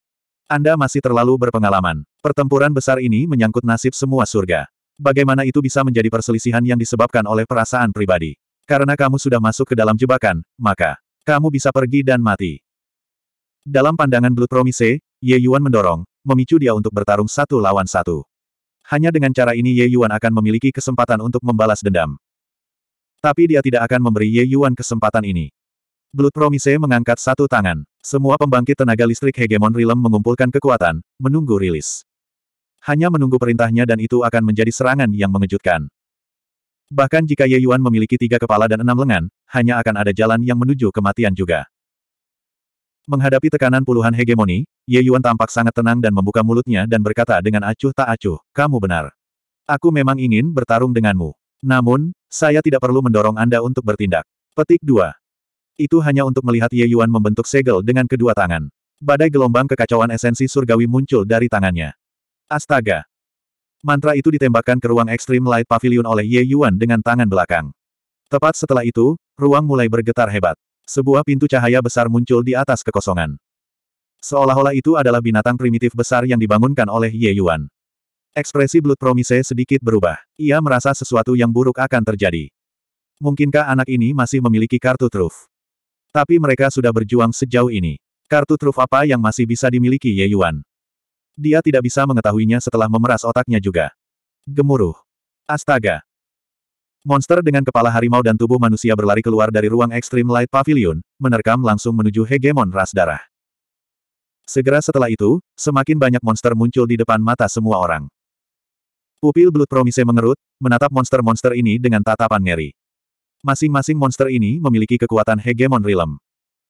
Anda masih terlalu berpengalaman. Pertempuran besar ini menyangkut nasib semua surga. Bagaimana itu bisa menjadi perselisihan yang disebabkan oleh perasaan pribadi? Karena kamu sudah masuk ke dalam jebakan, maka kamu bisa pergi dan mati. Dalam pandangan Blood Promise, Ye Yuan mendorong, memicu dia untuk bertarung satu lawan satu. Hanya dengan cara ini Ye Yuan akan memiliki kesempatan untuk membalas dendam. Tapi dia tidak akan memberi Ye Yuan kesempatan ini. Blood Promise mengangkat satu tangan. Semua pembangkit tenaga listrik hegemon Rilem mengumpulkan kekuatan, menunggu rilis. Hanya menunggu perintahnya dan itu akan menjadi serangan yang mengejutkan. Bahkan jika Ye Yuan memiliki tiga kepala dan enam lengan, hanya akan ada jalan yang menuju kematian juga. Menghadapi tekanan puluhan hegemoni, Ye Yuan tampak sangat tenang dan membuka mulutnya dan berkata dengan acuh tak acuh, kamu benar. Aku memang ingin bertarung denganmu. Namun, saya tidak perlu mendorong Anda untuk bertindak. Petik 2. Itu hanya untuk melihat Ye Yuan membentuk segel dengan kedua tangan. Badai gelombang kekacauan esensi surgawi muncul dari tangannya. Astaga! Mantra itu ditembakkan ke ruang ekstrim Light Pavilion oleh Ye Yuan dengan tangan belakang. Tepat setelah itu, ruang mulai bergetar hebat. Sebuah pintu cahaya besar muncul di atas kekosongan. Seolah-olah itu adalah binatang primitif besar yang dibangunkan oleh Ye Yuan. Ekspresi Blood Promise sedikit berubah. Ia merasa sesuatu yang buruk akan terjadi. Mungkinkah anak ini masih memiliki kartu truf? Tapi mereka sudah berjuang sejauh ini. Kartu truf apa yang masih bisa dimiliki Ye Yuan? Dia tidak bisa mengetahuinya setelah memeras otaknya juga. Gemuruh. Astaga. Monster dengan kepala harimau dan tubuh manusia berlari keluar dari ruang Extreme Light Pavilion, menerkam langsung menuju hegemon ras darah. Segera setelah itu, semakin banyak monster muncul di depan mata semua orang. Pupil Blood Promise mengerut, menatap monster-monster ini dengan tatapan ngeri. Masing-masing monster ini memiliki kekuatan hegemon realm.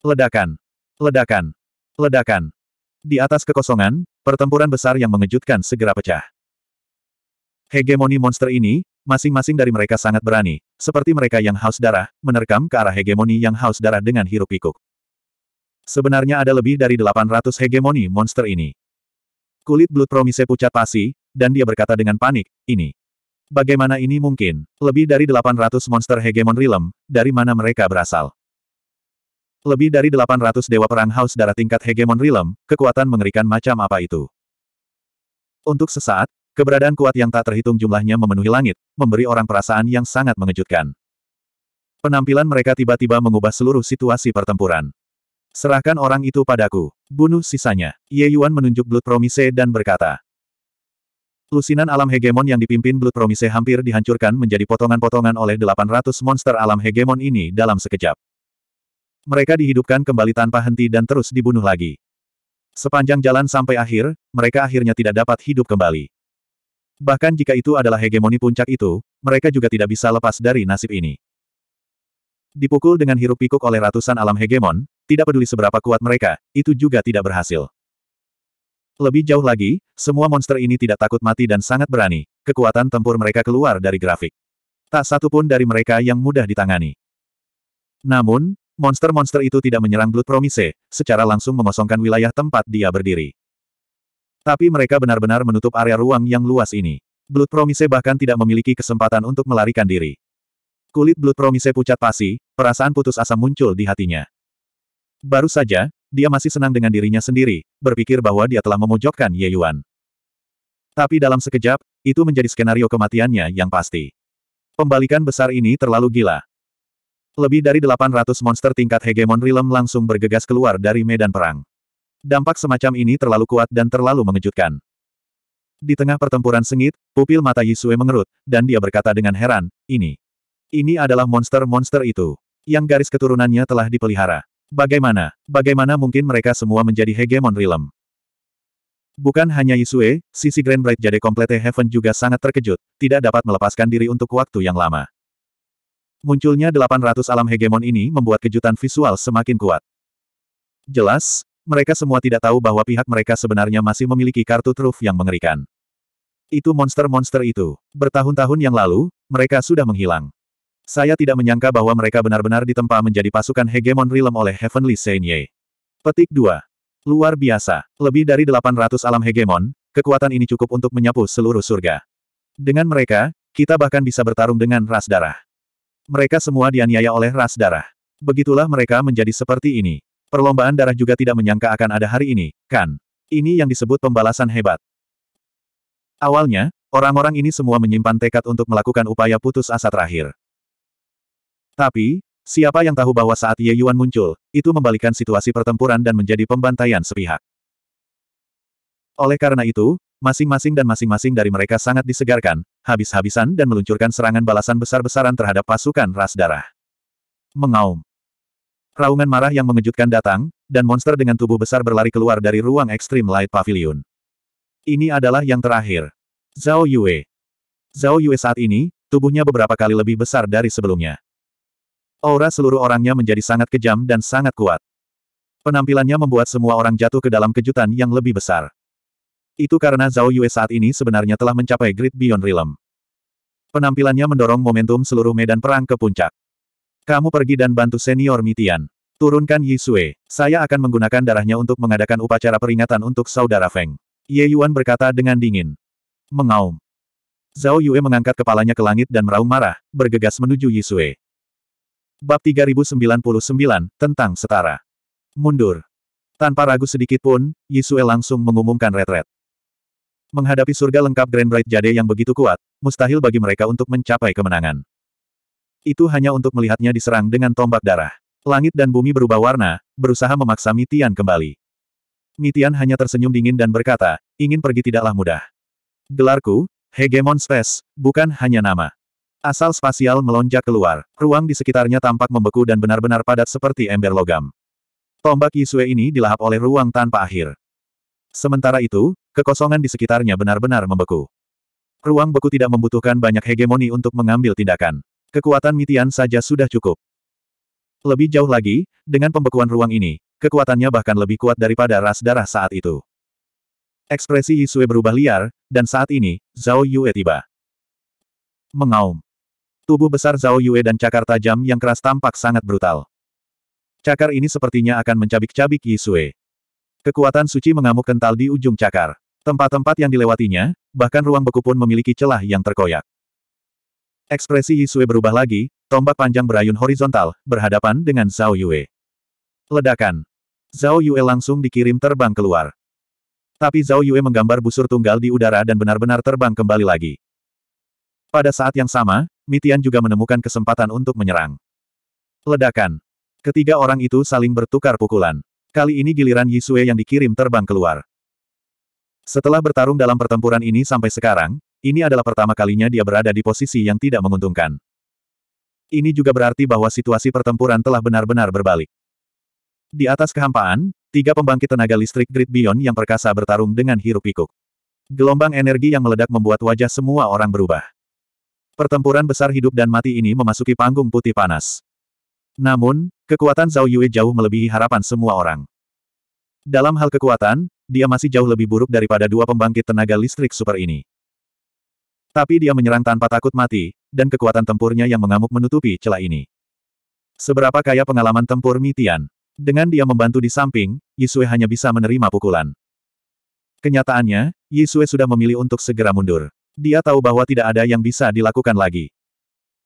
Ledakan! Ledakan! Ledakan! Di atas kekosongan, pertempuran besar yang mengejutkan segera pecah. Hegemoni monster ini, Masing-masing dari mereka sangat berani, seperti mereka yang haus darah, menerkam ke arah hegemoni yang haus darah dengan hirup pikuk Sebenarnya ada lebih dari 800 hegemoni monster ini. Kulit Blood Promise pucat pasi, dan dia berkata dengan panik, ini. Bagaimana ini mungkin? Lebih dari 800 monster hegemon realm, dari mana mereka berasal? Lebih dari 800 dewa perang haus darah tingkat hegemon realm, kekuatan mengerikan macam apa itu? Untuk sesaat, Keberadaan kuat yang tak terhitung jumlahnya memenuhi langit, memberi orang perasaan yang sangat mengejutkan. Penampilan mereka tiba-tiba mengubah seluruh situasi pertempuran. Serahkan orang itu padaku. Bunuh sisanya. Ye Yuan menunjuk Blood Promise dan berkata. Lusinan alam hegemon yang dipimpin Blood Promise hampir dihancurkan menjadi potongan-potongan oleh 800 monster alam hegemon ini dalam sekejap. Mereka dihidupkan kembali tanpa henti dan terus dibunuh lagi. Sepanjang jalan sampai akhir, mereka akhirnya tidak dapat hidup kembali. Bahkan jika itu adalah hegemoni puncak itu, mereka juga tidak bisa lepas dari nasib ini. Dipukul dengan hirup pikuk oleh ratusan alam hegemon, tidak peduli seberapa kuat mereka, itu juga tidak berhasil. Lebih jauh lagi, semua monster ini tidak takut mati dan sangat berani. Kekuatan tempur mereka keluar dari grafik. Tak satu pun dari mereka yang mudah ditangani. Namun, monster-monster itu tidak menyerang Blood Promise, secara langsung mengosongkan wilayah tempat dia berdiri. Tapi mereka benar-benar menutup area ruang yang luas ini. Blood Promise bahkan tidak memiliki kesempatan untuk melarikan diri. Kulit Blood Promise pucat pasi, perasaan putus asa muncul di hatinya. Baru saja, dia masih senang dengan dirinya sendiri, berpikir bahwa dia telah memojokkan Ye Yuan. Tapi dalam sekejap, itu menjadi skenario kematiannya yang pasti. Pembalikan besar ini terlalu gila. Lebih dari 800 monster tingkat hegemon Realm langsung bergegas keluar dari medan perang. Dampak semacam ini terlalu kuat dan terlalu mengejutkan. Di tengah pertempuran sengit, pupil mata Yisue mengerut, dan dia berkata dengan heran, ini. Ini adalah monster-monster itu. Yang garis keturunannya telah dipelihara. Bagaimana, bagaimana mungkin mereka semua menjadi hegemon realm? Bukan hanya Yisue, sisi Grand Bright Jade Complete Heaven juga sangat terkejut, tidak dapat melepaskan diri untuk waktu yang lama. Munculnya 800 alam hegemon ini membuat kejutan visual semakin kuat. Jelas, mereka semua tidak tahu bahwa pihak mereka sebenarnya masih memiliki kartu truf yang mengerikan. Itu monster-monster itu. Bertahun-tahun yang lalu, mereka sudah menghilang. Saya tidak menyangka bahwa mereka benar-benar ditempa menjadi pasukan hegemon realm oleh Heavenly Ye. Petik 2. Luar biasa. Lebih dari 800 alam hegemon, kekuatan ini cukup untuk menyapu seluruh surga. Dengan mereka, kita bahkan bisa bertarung dengan ras darah. Mereka semua dianiaya oleh ras darah. Begitulah mereka menjadi seperti ini. Perlombaan darah juga tidak menyangka akan ada hari ini, kan? Ini yang disebut pembalasan hebat. Awalnya, orang-orang ini semua menyimpan tekad untuk melakukan upaya putus asa terakhir. Tapi, siapa yang tahu bahwa saat Ye Yuan muncul, itu membalikan situasi pertempuran dan menjadi pembantaian sepihak. Oleh karena itu, masing-masing dan masing-masing dari mereka sangat disegarkan, habis-habisan dan meluncurkan serangan balasan besar-besaran terhadap pasukan ras darah. Mengaum. Raungan marah yang mengejutkan datang, dan monster dengan tubuh besar berlari keluar dari ruang ekstrim Light Pavilion. Ini adalah yang terakhir. Zhao Yue. Zhao Yue saat ini, tubuhnya beberapa kali lebih besar dari sebelumnya. Aura seluruh orangnya menjadi sangat kejam dan sangat kuat. Penampilannya membuat semua orang jatuh ke dalam kejutan yang lebih besar. Itu karena Zhao Yue saat ini sebenarnya telah mencapai Great Beyond Realm. Penampilannya mendorong momentum seluruh medan perang ke puncak. Kamu pergi dan bantu senior Mitian. Turunkan Yisue. Saya akan menggunakan darahnya untuk mengadakan upacara peringatan untuk saudara Feng. Ye Yuan berkata dengan dingin. Mengaum. Zhao Yue mengangkat kepalanya ke langit dan meraung marah, bergegas menuju Yisue. Bab 3099, tentang setara. Mundur. Tanpa ragu sedikit pun, Yisue langsung mengumumkan retret. Menghadapi surga lengkap Grand Bright Jade yang begitu kuat, mustahil bagi mereka untuk mencapai kemenangan itu hanya untuk melihatnya diserang dengan tombak darah. Langit dan bumi berubah warna, berusaha memaksa Mitian kembali. Mitian hanya tersenyum dingin dan berkata, ingin pergi tidaklah mudah. Gelarku, Hegemon Space, bukan hanya nama. Asal spasial melonjak keluar, ruang di sekitarnya tampak membeku dan benar-benar padat seperti ember logam. Tombak Yisue ini dilahap oleh ruang tanpa akhir. Sementara itu, kekosongan di sekitarnya benar-benar membeku. Ruang beku tidak membutuhkan banyak hegemoni untuk mengambil tindakan. Kekuatan Mitian saja sudah cukup. Lebih jauh lagi, dengan pembekuan ruang ini, kekuatannya bahkan lebih kuat daripada ras darah saat itu. Ekspresi Yisue berubah liar, dan saat ini, Zhao Yue tiba. Mengaum. Tubuh besar Zhao Yue dan cakar tajam yang keras tampak sangat brutal. Cakar ini sepertinya akan mencabik-cabik Yisue. Kekuatan suci mengamuk kental di ujung cakar. Tempat-tempat yang dilewatinya, bahkan ruang beku pun memiliki celah yang terkoyak. Ekspresi Yisue berubah lagi, tombak panjang berayun horizontal, berhadapan dengan Zhao Yue. Ledakan. Zhao Yue langsung dikirim terbang keluar. Tapi Zhao Yue menggambar busur tunggal di udara dan benar-benar terbang kembali lagi. Pada saat yang sama, Mitian juga menemukan kesempatan untuk menyerang. Ledakan. Ketiga orang itu saling bertukar pukulan. Kali ini giliran Yisue yang dikirim terbang keluar. Setelah bertarung dalam pertempuran ini sampai sekarang, ini adalah pertama kalinya dia berada di posisi yang tidak menguntungkan. Ini juga berarti bahwa situasi pertempuran telah benar-benar berbalik. Di atas kehampaan, tiga pembangkit tenaga listrik Grid Beyond yang perkasa bertarung dengan hiruk-pikuk. Gelombang energi yang meledak membuat wajah semua orang berubah. Pertempuran besar hidup dan mati ini memasuki panggung putih panas. Namun, kekuatan Zhao Yue jauh melebihi harapan semua orang. Dalam hal kekuatan, dia masih jauh lebih buruk daripada dua pembangkit tenaga listrik super ini. Tapi dia menyerang tanpa takut mati, dan kekuatan tempurnya yang mengamuk menutupi celah ini. Seberapa kaya pengalaman tempur Mitian. Dengan dia membantu di samping, Yisue hanya bisa menerima pukulan. Kenyataannya, Yisue sudah memilih untuk segera mundur. Dia tahu bahwa tidak ada yang bisa dilakukan lagi.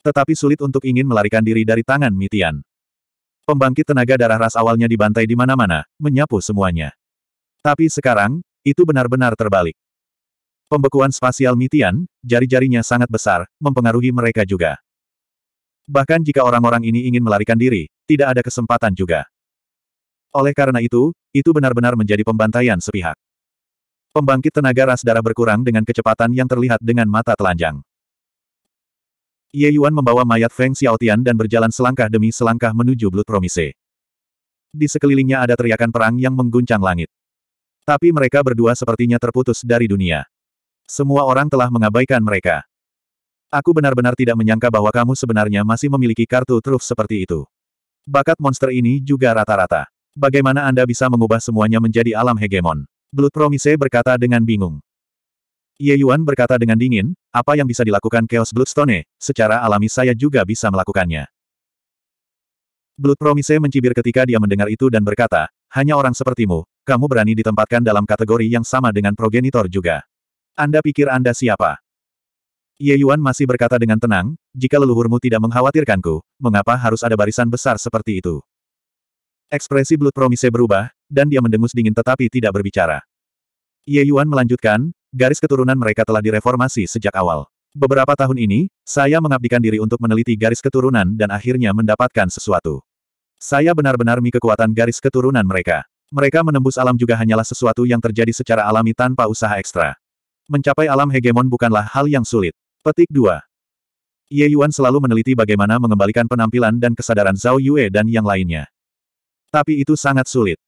Tetapi sulit untuk ingin melarikan diri dari tangan Mitian. Pembangkit tenaga darah ras awalnya dibantai di mana-mana, menyapu semuanya. Tapi sekarang, itu benar-benar terbalik. Pembekuan spasial Mitian, jari-jarinya sangat besar, mempengaruhi mereka juga. Bahkan jika orang-orang ini ingin melarikan diri, tidak ada kesempatan juga. Oleh karena itu, itu benar-benar menjadi pembantaian sepihak. Pembangkit tenaga ras darah berkurang dengan kecepatan yang terlihat dengan mata telanjang. Ye Yuan membawa mayat Feng Xiaotian dan berjalan selangkah demi selangkah menuju Blood Promise. Di sekelilingnya ada teriakan perang yang mengguncang langit. Tapi mereka berdua sepertinya terputus dari dunia. Semua orang telah mengabaikan mereka. Aku benar-benar tidak menyangka bahwa kamu sebenarnya masih memiliki kartu truf seperti itu. Bakat monster ini juga rata-rata. Bagaimana Anda bisa mengubah semuanya menjadi alam hegemon? Blood Promise berkata dengan bingung. Ye Yuan berkata dengan dingin, apa yang bisa dilakukan Chaos Bloodstone, secara alami saya juga bisa melakukannya. Blood Promise mencibir ketika dia mendengar itu dan berkata, hanya orang sepertimu, kamu berani ditempatkan dalam kategori yang sama dengan progenitor juga. Anda pikir Anda siapa? Ye Yuan masih berkata dengan tenang, jika leluhurmu tidak mengkhawatirkanku, mengapa harus ada barisan besar seperti itu? Ekspresi Blood Promise berubah, dan dia mendengus dingin tetapi tidak berbicara. Ye Yuan melanjutkan, garis keturunan mereka telah direformasi sejak awal. Beberapa tahun ini, saya mengabdikan diri untuk meneliti garis keturunan dan akhirnya mendapatkan sesuatu. Saya benar-benar mi kekuatan garis keturunan mereka. Mereka menembus alam juga hanyalah sesuatu yang terjadi secara alami tanpa usaha ekstra. Mencapai alam hegemon bukanlah hal yang sulit. Petik 2. Ye Yuan selalu meneliti bagaimana mengembalikan penampilan dan kesadaran Zhao Yue dan yang lainnya. Tapi itu sangat sulit.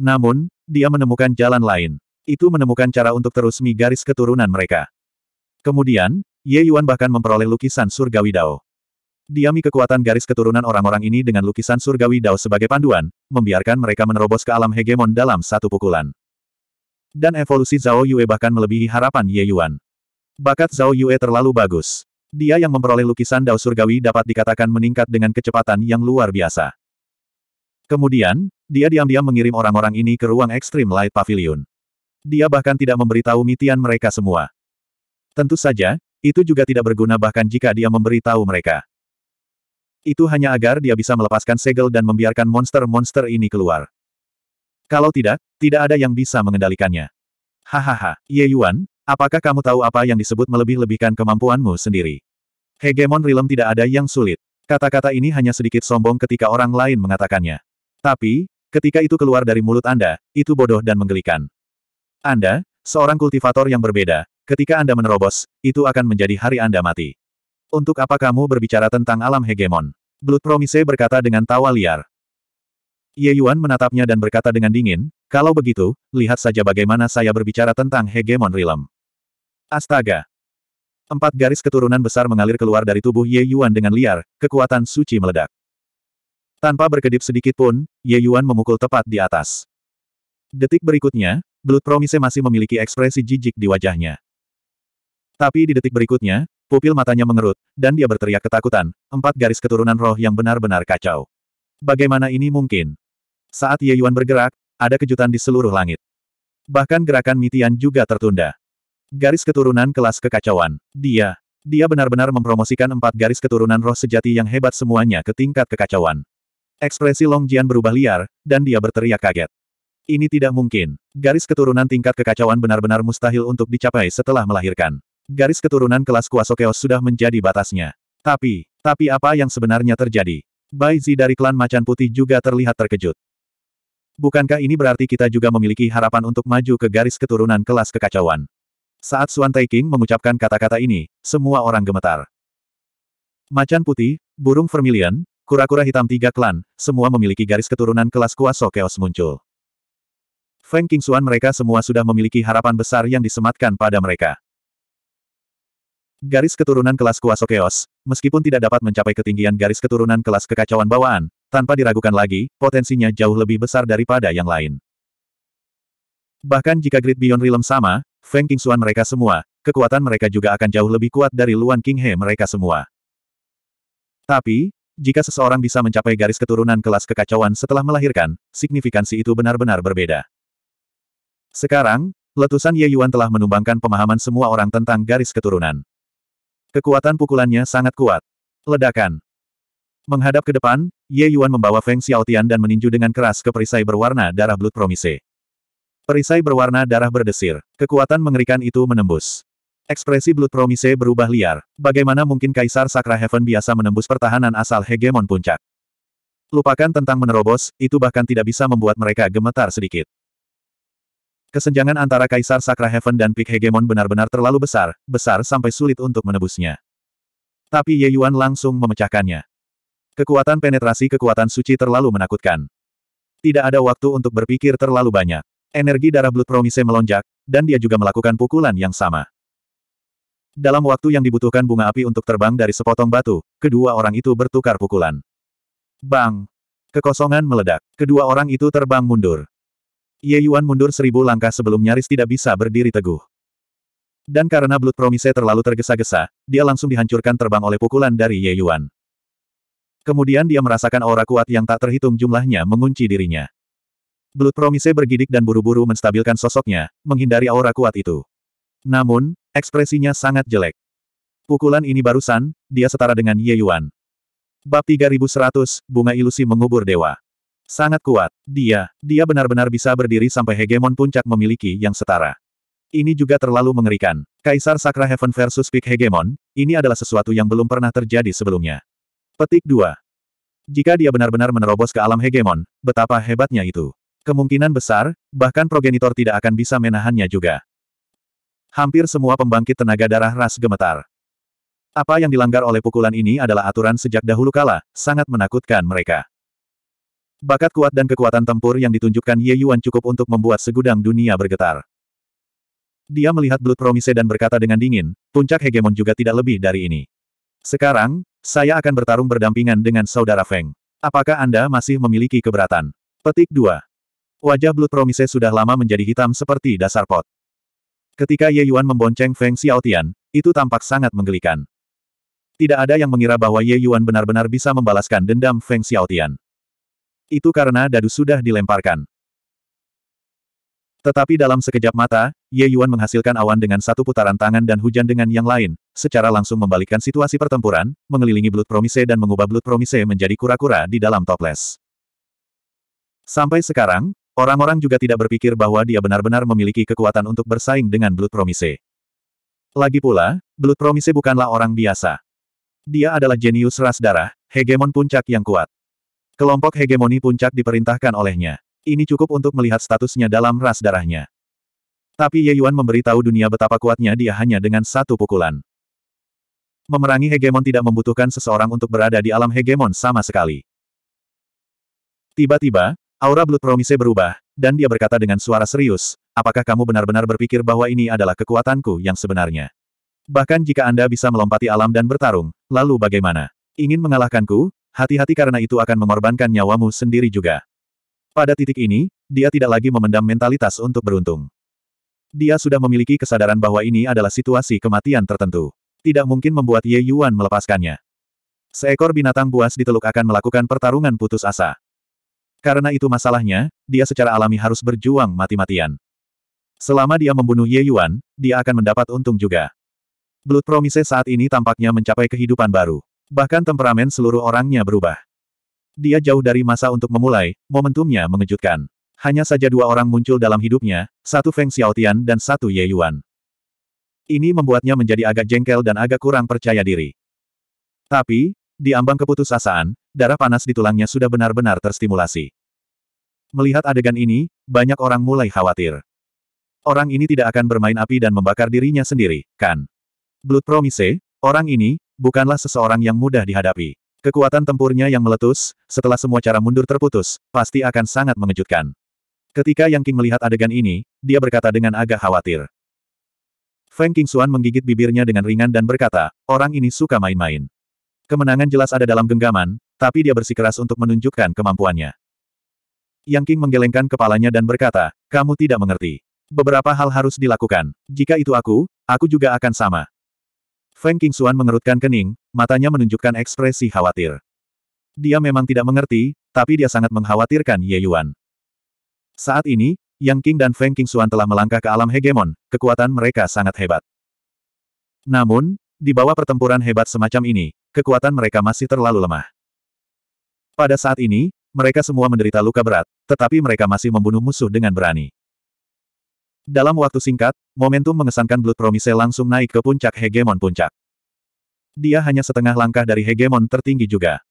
Namun, dia menemukan jalan lain. Itu menemukan cara untuk terus mi garis keturunan mereka. Kemudian, Ye Yuan bahkan memperoleh lukisan surgawi Dao. Diami kekuatan garis keturunan orang-orang ini dengan lukisan surgawi Dao sebagai panduan, membiarkan mereka menerobos ke alam hegemon dalam satu pukulan. Dan evolusi Zhao Yue bahkan melebihi harapan Ye Yuan. Bakat Zhao Yue terlalu bagus. Dia yang memperoleh lukisan Dao Surgawi dapat dikatakan meningkat dengan kecepatan yang luar biasa. Kemudian, dia diam-diam mengirim orang-orang ini ke ruang Extreme Light Pavilion. Dia bahkan tidak memberitahu Mitian mereka semua. Tentu saja, itu juga tidak berguna bahkan jika dia memberitahu mereka. Itu hanya agar dia bisa melepaskan segel dan membiarkan monster-monster ini keluar. Kalau tidak, tidak ada yang bisa mengendalikannya. Hahaha, Ye Yuan, apakah kamu tahu apa yang disebut melebih-lebihkan kemampuanmu sendiri? Hegemon Realm tidak ada yang sulit. Kata-kata ini hanya sedikit sombong ketika orang lain mengatakannya. Tapi, ketika itu keluar dari mulut Anda, itu bodoh dan menggelikan. Anda, seorang kultivator yang berbeda, ketika Anda menerobos, itu akan menjadi hari Anda mati. Untuk apa kamu berbicara tentang alam hegemon? Blood Promise berkata dengan tawa liar. Ye Yuan menatapnya dan berkata dengan dingin, kalau begitu, lihat saja bagaimana saya berbicara tentang hegemon realm. Astaga! Empat garis keturunan besar mengalir keluar dari tubuh Ye Yuan dengan liar, kekuatan suci meledak. Tanpa berkedip sedikit pun, Ye Yuan memukul tepat di atas. Detik berikutnya, Blood Promise masih memiliki ekspresi jijik di wajahnya. Tapi di detik berikutnya, pupil matanya mengerut, dan dia berteriak ketakutan, empat garis keturunan roh yang benar-benar kacau. Bagaimana ini mungkin? Saat Ye Yuan bergerak, ada kejutan di seluruh langit. Bahkan gerakan Mitian juga tertunda. Garis keturunan kelas kekacauan. Dia. Dia benar-benar mempromosikan empat garis keturunan roh sejati yang hebat semuanya ke tingkat kekacauan. Ekspresi Long Jian berubah liar, dan dia berteriak kaget. Ini tidak mungkin. Garis keturunan tingkat kekacauan benar-benar mustahil untuk dicapai setelah melahirkan. Garis keturunan kelas kuasa keos sudah menjadi batasnya. Tapi, tapi apa yang sebenarnya terjadi? Bai Zi dari klan Macan Putih juga terlihat terkejut. Bukankah ini berarti kita juga memiliki harapan untuk maju ke garis keturunan kelas kekacauan? Saat Suan Taiking mengucapkan kata-kata ini, semua orang gemetar. Macan putih, burung vermilion, kura-kura hitam tiga klan, semua memiliki garis keturunan kelas kuasa keos muncul. Feng Qingxuan mereka semua sudah memiliki harapan besar yang disematkan pada mereka. Garis keturunan kelas kuasa keos, meskipun tidak dapat mencapai ketinggian garis keturunan kelas kekacauan bawaan, tanpa diragukan lagi, potensinya jauh lebih besar daripada yang lain. Bahkan jika Great Beyond Realm sama, Feng King Xuan mereka semua, kekuatan mereka juga akan jauh lebih kuat dari Luan King He mereka semua. Tapi, jika seseorang bisa mencapai garis keturunan kelas kekacauan setelah melahirkan, signifikansi itu benar-benar berbeda. Sekarang, letusan Ye Yuan telah menumbangkan pemahaman semua orang tentang garis keturunan. Kekuatan pukulannya sangat kuat. Ledakan. Menghadap ke depan, Ye Yuan membawa Feng Xiaotian dan meninju dengan keras ke perisai berwarna darah Blood Promise. Perisai berwarna darah berdesir. Kekuatan mengerikan itu menembus. Ekspresi Blood Promise berubah liar. Bagaimana mungkin Kaisar Sakra Heaven biasa menembus pertahanan asal hegemon puncak? Lupakan tentang menerobos, itu bahkan tidak bisa membuat mereka gemetar sedikit. Kesenjangan antara Kaisar Sakra Heaven dan Peak Hegemon benar-benar terlalu besar, besar sampai sulit untuk menebusnya. Tapi Ye Yuan langsung memecahkannya. Kekuatan penetrasi kekuatan suci terlalu menakutkan. Tidak ada waktu untuk berpikir terlalu banyak. Energi darah Blood Promise melonjak, dan dia juga melakukan pukulan yang sama. Dalam waktu yang dibutuhkan bunga api untuk terbang dari sepotong batu, kedua orang itu bertukar pukulan. Bang! Kekosongan meledak. Kedua orang itu terbang mundur. Ye Yuan mundur seribu langkah sebelum nyaris tidak bisa berdiri teguh. Dan karena Blood Promise terlalu tergesa-gesa, dia langsung dihancurkan terbang oleh pukulan dari Ye Yuan. Kemudian dia merasakan aura kuat yang tak terhitung jumlahnya mengunci dirinya. Belut Promise bergidik dan buru-buru menstabilkan sosoknya, menghindari aura kuat itu. Namun, ekspresinya sangat jelek. Pukulan ini barusan, dia setara dengan Ye Yuan. Bab 3100, Bunga Ilusi Mengubur Dewa. Sangat kuat, dia, dia benar-benar bisa berdiri sampai hegemon puncak memiliki yang setara. Ini juga terlalu mengerikan. Kaisar Sakra Heaven versus Peak Hegemon, ini adalah sesuatu yang belum pernah terjadi sebelumnya. Petik 2. Jika dia benar-benar menerobos ke alam hegemon, betapa hebatnya itu. Kemungkinan besar, bahkan progenitor tidak akan bisa menahannya juga. Hampir semua pembangkit tenaga darah ras gemetar. Apa yang dilanggar oleh pukulan ini adalah aturan sejak dahulu kala, sangat menakutkan mereka. Bakat kuat dan kekuatan tempur yang ditunjukkan Ye Yuan cukup untuk membuat segudang dunia bergetar. Dia melihat Blood Promise dan berkata dengan dingin, puncak hegemon juga tidak lebih dari ini. Sekarang, saya akan bertarung berdampingan dengan saudara Feng. Apakah Anda masih memiliki keberatan? Petik 2. Wajah Blood Promise sudah lama menjadi hitam seperti dasar pot. Ketika Ye Yuan membonceng Feng Xiaotian, itu tampak sangat menggelikan. Tidak ada yang mengira bahwa Ye Yuan benar-benar bisa membalaskan dendam Feng Xiaotian. Itu karena dadu sudah dilemparkan. Tetapi dalam sekejap mata, Ye Yuan menghasilkan awan dengan satu putaran tangan dan hujan dengan yang lain, secara langsung membalikkan situasi pertempuran, mengelilingi Blood Promise dan mengubah Blood Promise menjadi kura-kura di dalam toples. Sampai sekarang, orang-orang juga tidak berpikir bahwa dia benar-benar memiliki kekuatan untuk bersaing dengan Blood Promise. Lagi pula, Blood Promise bukanlah orang biasa. Dia adalah jenius ras darah, hegemon puncak yang kuat. Kelompok hegemoni puncak diperintahkan olehnya. Ini cukup untuk melihat statusnya dalam ras darahnya. Tapi Ye Yuan memberitahu dunia betapa kuatnya dia hanya dengan satu pukulan. Memerangi hegemon tidak membutuhkan seseorang untuk berada di alam hegemon sama sekali. Tiba-tiba, aura Blood Promise berubah, dan dia berkata dengan suara serius, apakah kamu benar-benar berpikir bahwa ini adalah kekuatanku yang sebenarnya? Bahkan jika Anda bisa melompati alam dan bertarung, lalu bagaimana? Ingin mengalahkanku? Hati-hati karena itu akan mengorbankan nyawamu sendiri juga. Pada titik ini, dia tidak lagi memendam mentalitas untuk beruntung. Dia sudah memiliki kesadaran bahwa ini adalah situasi kematian tertentu. Tidak mungkin membuat Ye Yuan melepaskannya. Seekor binatang buas di teluk akan melakukan pertarungan putus asa. Karena itu masalahnya, dia secara alami harus berjuang mati-matian. Selama dia membunuh Ye Yuan, dia akan mendapat untung juga. Blood Promise saat ini tampaknya mencapai kehidupan baru. Bahkan temperamen seluruh orangnya berubah. Dia jauh dari masa untuk memulai, momentumnya mengejutkan. Hanya saja dua orang muncul dalam hidupnya, satu Feng Xiaotian dan satu Ye Yuan. Ini membuatnya menjadi agak jengkel dan agak kurang percaya diri. Tapi, di ambang keputusasaan, darah panas di tulangnya sudah benar-benar terstimulasi. Melihat adegan ini, banyak orang mulai khawatir. Orang ini tidak akan bermain api dan membakar dirinya sendiri, kan? Blood Promise, orang ini, bukanlah seseorang yang mudah dihadapi. Kekuatan tempurnya yang meletus, setelah semua cara mundur terputus, pasti akan sangat mengejutkan. Ketika Yang King melihat adegan ini, dia berkata dengan agak khawatir. Feng Qingxuan menggigit bibirnya dengan ringan dan berkata, orang ini suka main-main. Kemenangan jelas ada dalam genggaman, tapi dia bersikeras untuk menunjukkan kemampuannya. Yang King menggelengkan kepalanya dan berkata, kamu tidak mengerti. Beberapa hal harus dilakukan. Jika itu aku, aku juga akan sama. Feng Qingxuan mengerutkan kening, matanya menunjukkan ekspresi khawatir. Dia memang tidak mengerti, tapi dia sangat mengkhawatirkan Ye Yuan. Saat ini, yang King dan Feng King Xuan telah melangkah ke alam hegemon, kekuatan mereka sangat hebat. Namun, di bawah pertempuran hebat semacam ini, kekuatan mereka masih terlalu lemah. Pada saat ini, mereka semua menderita luka berat, tetapi mereka masih membunuh musuh dengan berani. Dalam waktu singkat, momentum mengesankan Blood Promise langsung naik ke puncak hegemon puncak. Dia hanya setengah langkah dari hegemon tertinggi juga.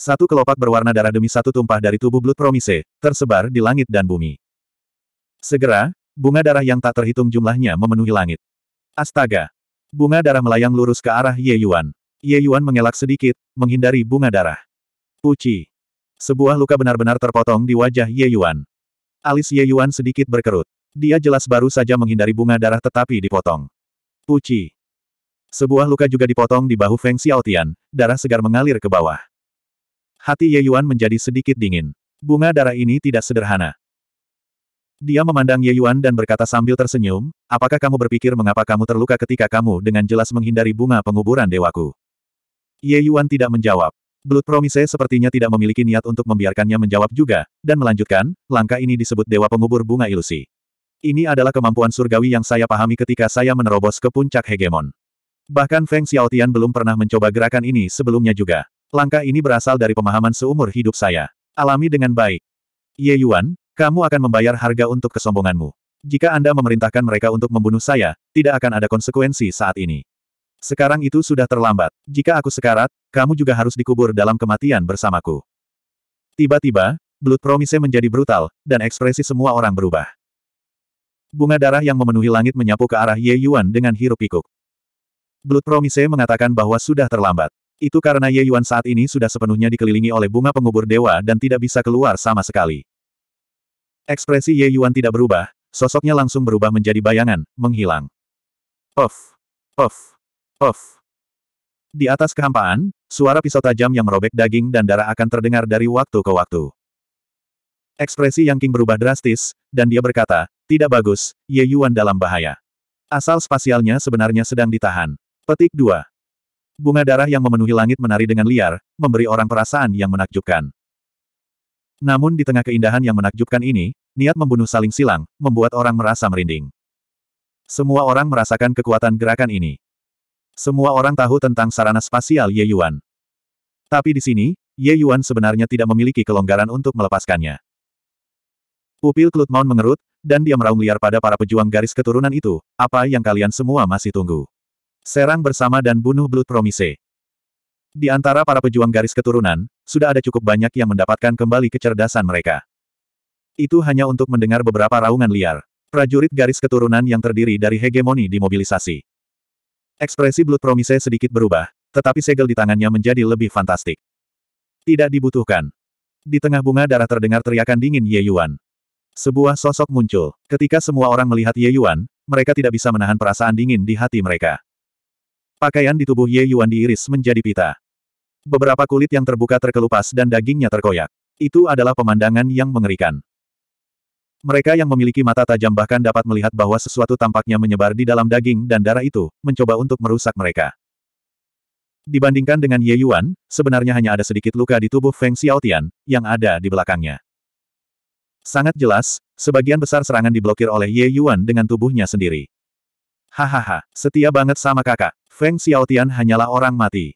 Satu kelopak berwarna darah demi satu tumpah dari tubuh Blood Promise, tersebar di langit dan bumi. Segera, bunga darah yang tak terhitung jumlahnya memenuhi langit. Astaga! Bunga darah melayang lurus ke arah Ye Yuan. Ye Yuan mengelak sedikit, menghindari bunga darah. Puci! Sebuah luka benar-benar terpotong di wajah Ye Yuan. Alis Ye Yuan sedikit berkerut. Dia jelas baru saja menghindari bunga darah tetapi dipotong. Puci! Sebuah luka juga dipotong di bahu Feng Xiaotian, darah segar mengalir ke bawah. Hati Ye Yuan menjadi sedikit dingin. Bunga darah ini tidak sederhana. Dia memandang Ye Yuan dan berkata sambil tersenyum, apakah kamu berpikir mengapa kamu terluka ketika kamu dengan jelas menghindari bunga penguburan dewaku? Ye Yuan tidak menjawab. Blood Promise sepertinya tidak memiliki niat untuk membiarkannya menjawab juga, dan melanjutkan, langkah ini disebut Dewa Pengubur Bunga Ilusi. Ini adalah kemampuan surgawi yang saya pahami ketika saya menerobos ke puncak hegemon. Bahkan Feng Xiaotian belum pernah mencoba gerakan ini sebelumnya juga. Langkah ini berasal dari pemahaman seumur hidup saya. Alami dengan baik. Ye Yuan, kamu akan membayar harga untuk kesombonganmu. Jika Anda memerintahkan mereka untuk membunuh saya, tidak akan ada konsekuensi saat ini. Sekarang itu sudah terlambat. Jika aku sekarat, kamu juga harus dikubur dalam kematian bersamaku. Tiba-tiba, Blood Promise menjadi brutal, dan ekspresi semua orang berubah. Bunga darah yang memenuhi langit menyapu ke arah Ye Yuan dengan hirup pikuk. Blood Promise mengatakan bahwa sudah terlambat. Itu karena Ye Yuan saat ini sudah sepenuhnya dikelilingi oleh bunga pengubur dewa dan tidak bisa keluar sama sekali. Ekspresi Ye Yuan tidak berubah, sosoknya langsung berubah menjadi bayangan, menghilang. Of, of, of. Di atas kehampaan, suara pisau tajam yang merobek daging dan darah akan terdengar dari waktu ke waktu. Ekspresi Yang King berubah drastis, dan dia berkata, tidak bagus, Ye Yuan dalam bahaya. Asal spasialnya sebenarnya sedang ditahan. Petik 2. Bunga darah yang memenuhi langit menari dengan liar, memberi orang perasaan yang menakjubkan. Namun di tengah keindahan yang menakjubkan ini, niat membunuh saling silang, membuat orang merasa merinding. Semua orang merasakan kekuatan gerakan ini. Semua orang tahu tentang sarana spasial Ye Yuan. Tapi di sini, Ye Yuan sebenarnya tidak memiliki kelonggaran untuk melepaskannya. Pupil Clut Mount mengerut, dan dia meraung liar pada para pejuang garis keturunan itu, apa yang kalian semua masih tunggu. Serang bersama dan bunuh Blood Promise. Di antara para pejuang garis keturunan, sudah ada cukup banyak yang mendapatkan kembali kecerdasan mereka. Itu hanya untuk mendengar beberapa raungan liar. Prajurit garis keturunan yang terdiri dari hegemoni dimobilisasi. Ekspresi Blood Promise sedikit berubah, tetapi segel di tangannya menjadi lebih fantastik. Tidak dibutuhkan. Di tengah bunga darah terdengar teriakan dingin Ye Yuan. Sebuah sosok muncul. Ketika semua orang melihat Ye Yuan, mereka tidak bisa menahan perasaan dingin di hati mereka. Pakaian di tubuh Ye Yuan diiris menjadi pita. Beberapa kulit yang terbuka terkelupas dan dagingnya terkoyak. Itu adalah pemandangan yang mengerikan. Mereka yang memiliki mata tajam bahkan dapat melihat bahwa sesuatu tampaknya menyebar di dalam daging dan darah itu, mencoba untuk merusak mereka. Dibandingkan dengan Ye Yuan, sebenarnya hanya ada sedikit luka di tubuh Feng Xiaotian, yang ada di belakangnya. Sangat jelas, sebagian besar serangan diblokir oleh Ye Yuan dengan tubuhnya sendiri. Hahaha, setia banget sama kakak. Feng Xiaotian hanyalah orang mati.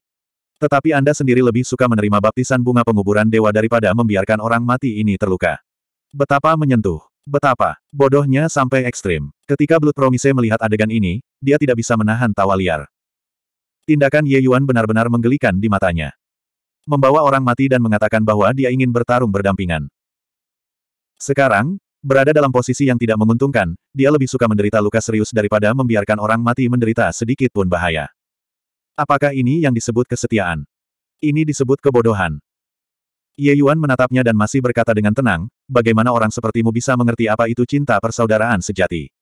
Tetapi Anda sendiri lebih suka menerima baptisan bunga penguburan dewa daripada membiarkan orang mati ini terluka. Betapa menyentuh. Betapa bodohnya sampai ekstrim. Ketika Blood Promise melihat adegan ini, dia tidak bisa menahan tawa liar. Tindakan Ye Yuan benar-benar menggelikan di matanya. Membawa orang mati dan mengatakan bahwa dia ingin bertarung berdampingan. Sekarang, berada dalam posisi yang tidak menguntungkan, dia lebih suka menderita luka serius daripada membiarkan orang mati menderita sedikit pun bahaya. Apakah ini yang disebut kesetiaan? Ini disebut kebodohan. Ye Yuan menatapnya dan masih berkata dengan tenang, bagaimana orang sepertimu bisa mengerti apa itu cinta persaudaraan sejati?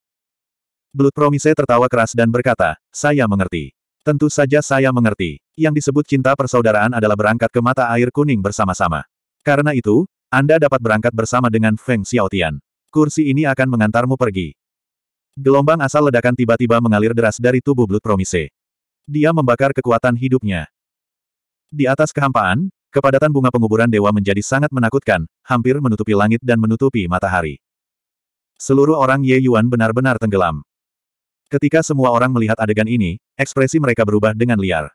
Blood Promise tertawa keras dan berkata, saya mengerti. Tentu saja saya mengerti. Yang disebut cinta persaudaraan adalah berangkat ke mata air kuning bersama-sama. Karena itu, Anda dapat berangkat bersama dengan Feng Xiaotian. Kursi ini akan mengantarmu pergi. Gelombang asal ledakan tiba-tiba mengalir deras dari tubuh Blood Promise. Dia membakar kekuatan hidupnya. Di atas kehampaan, kepadatan bunga penguburan dewa menjadi sangat menakutkan, hampir menutupi langit dan menutupi matahari. Seluruh orang Ye Yuan benar-benar tenggelam. Ketika semua orang melihat adegan ini, ekspresi mereka berubah dengan liar.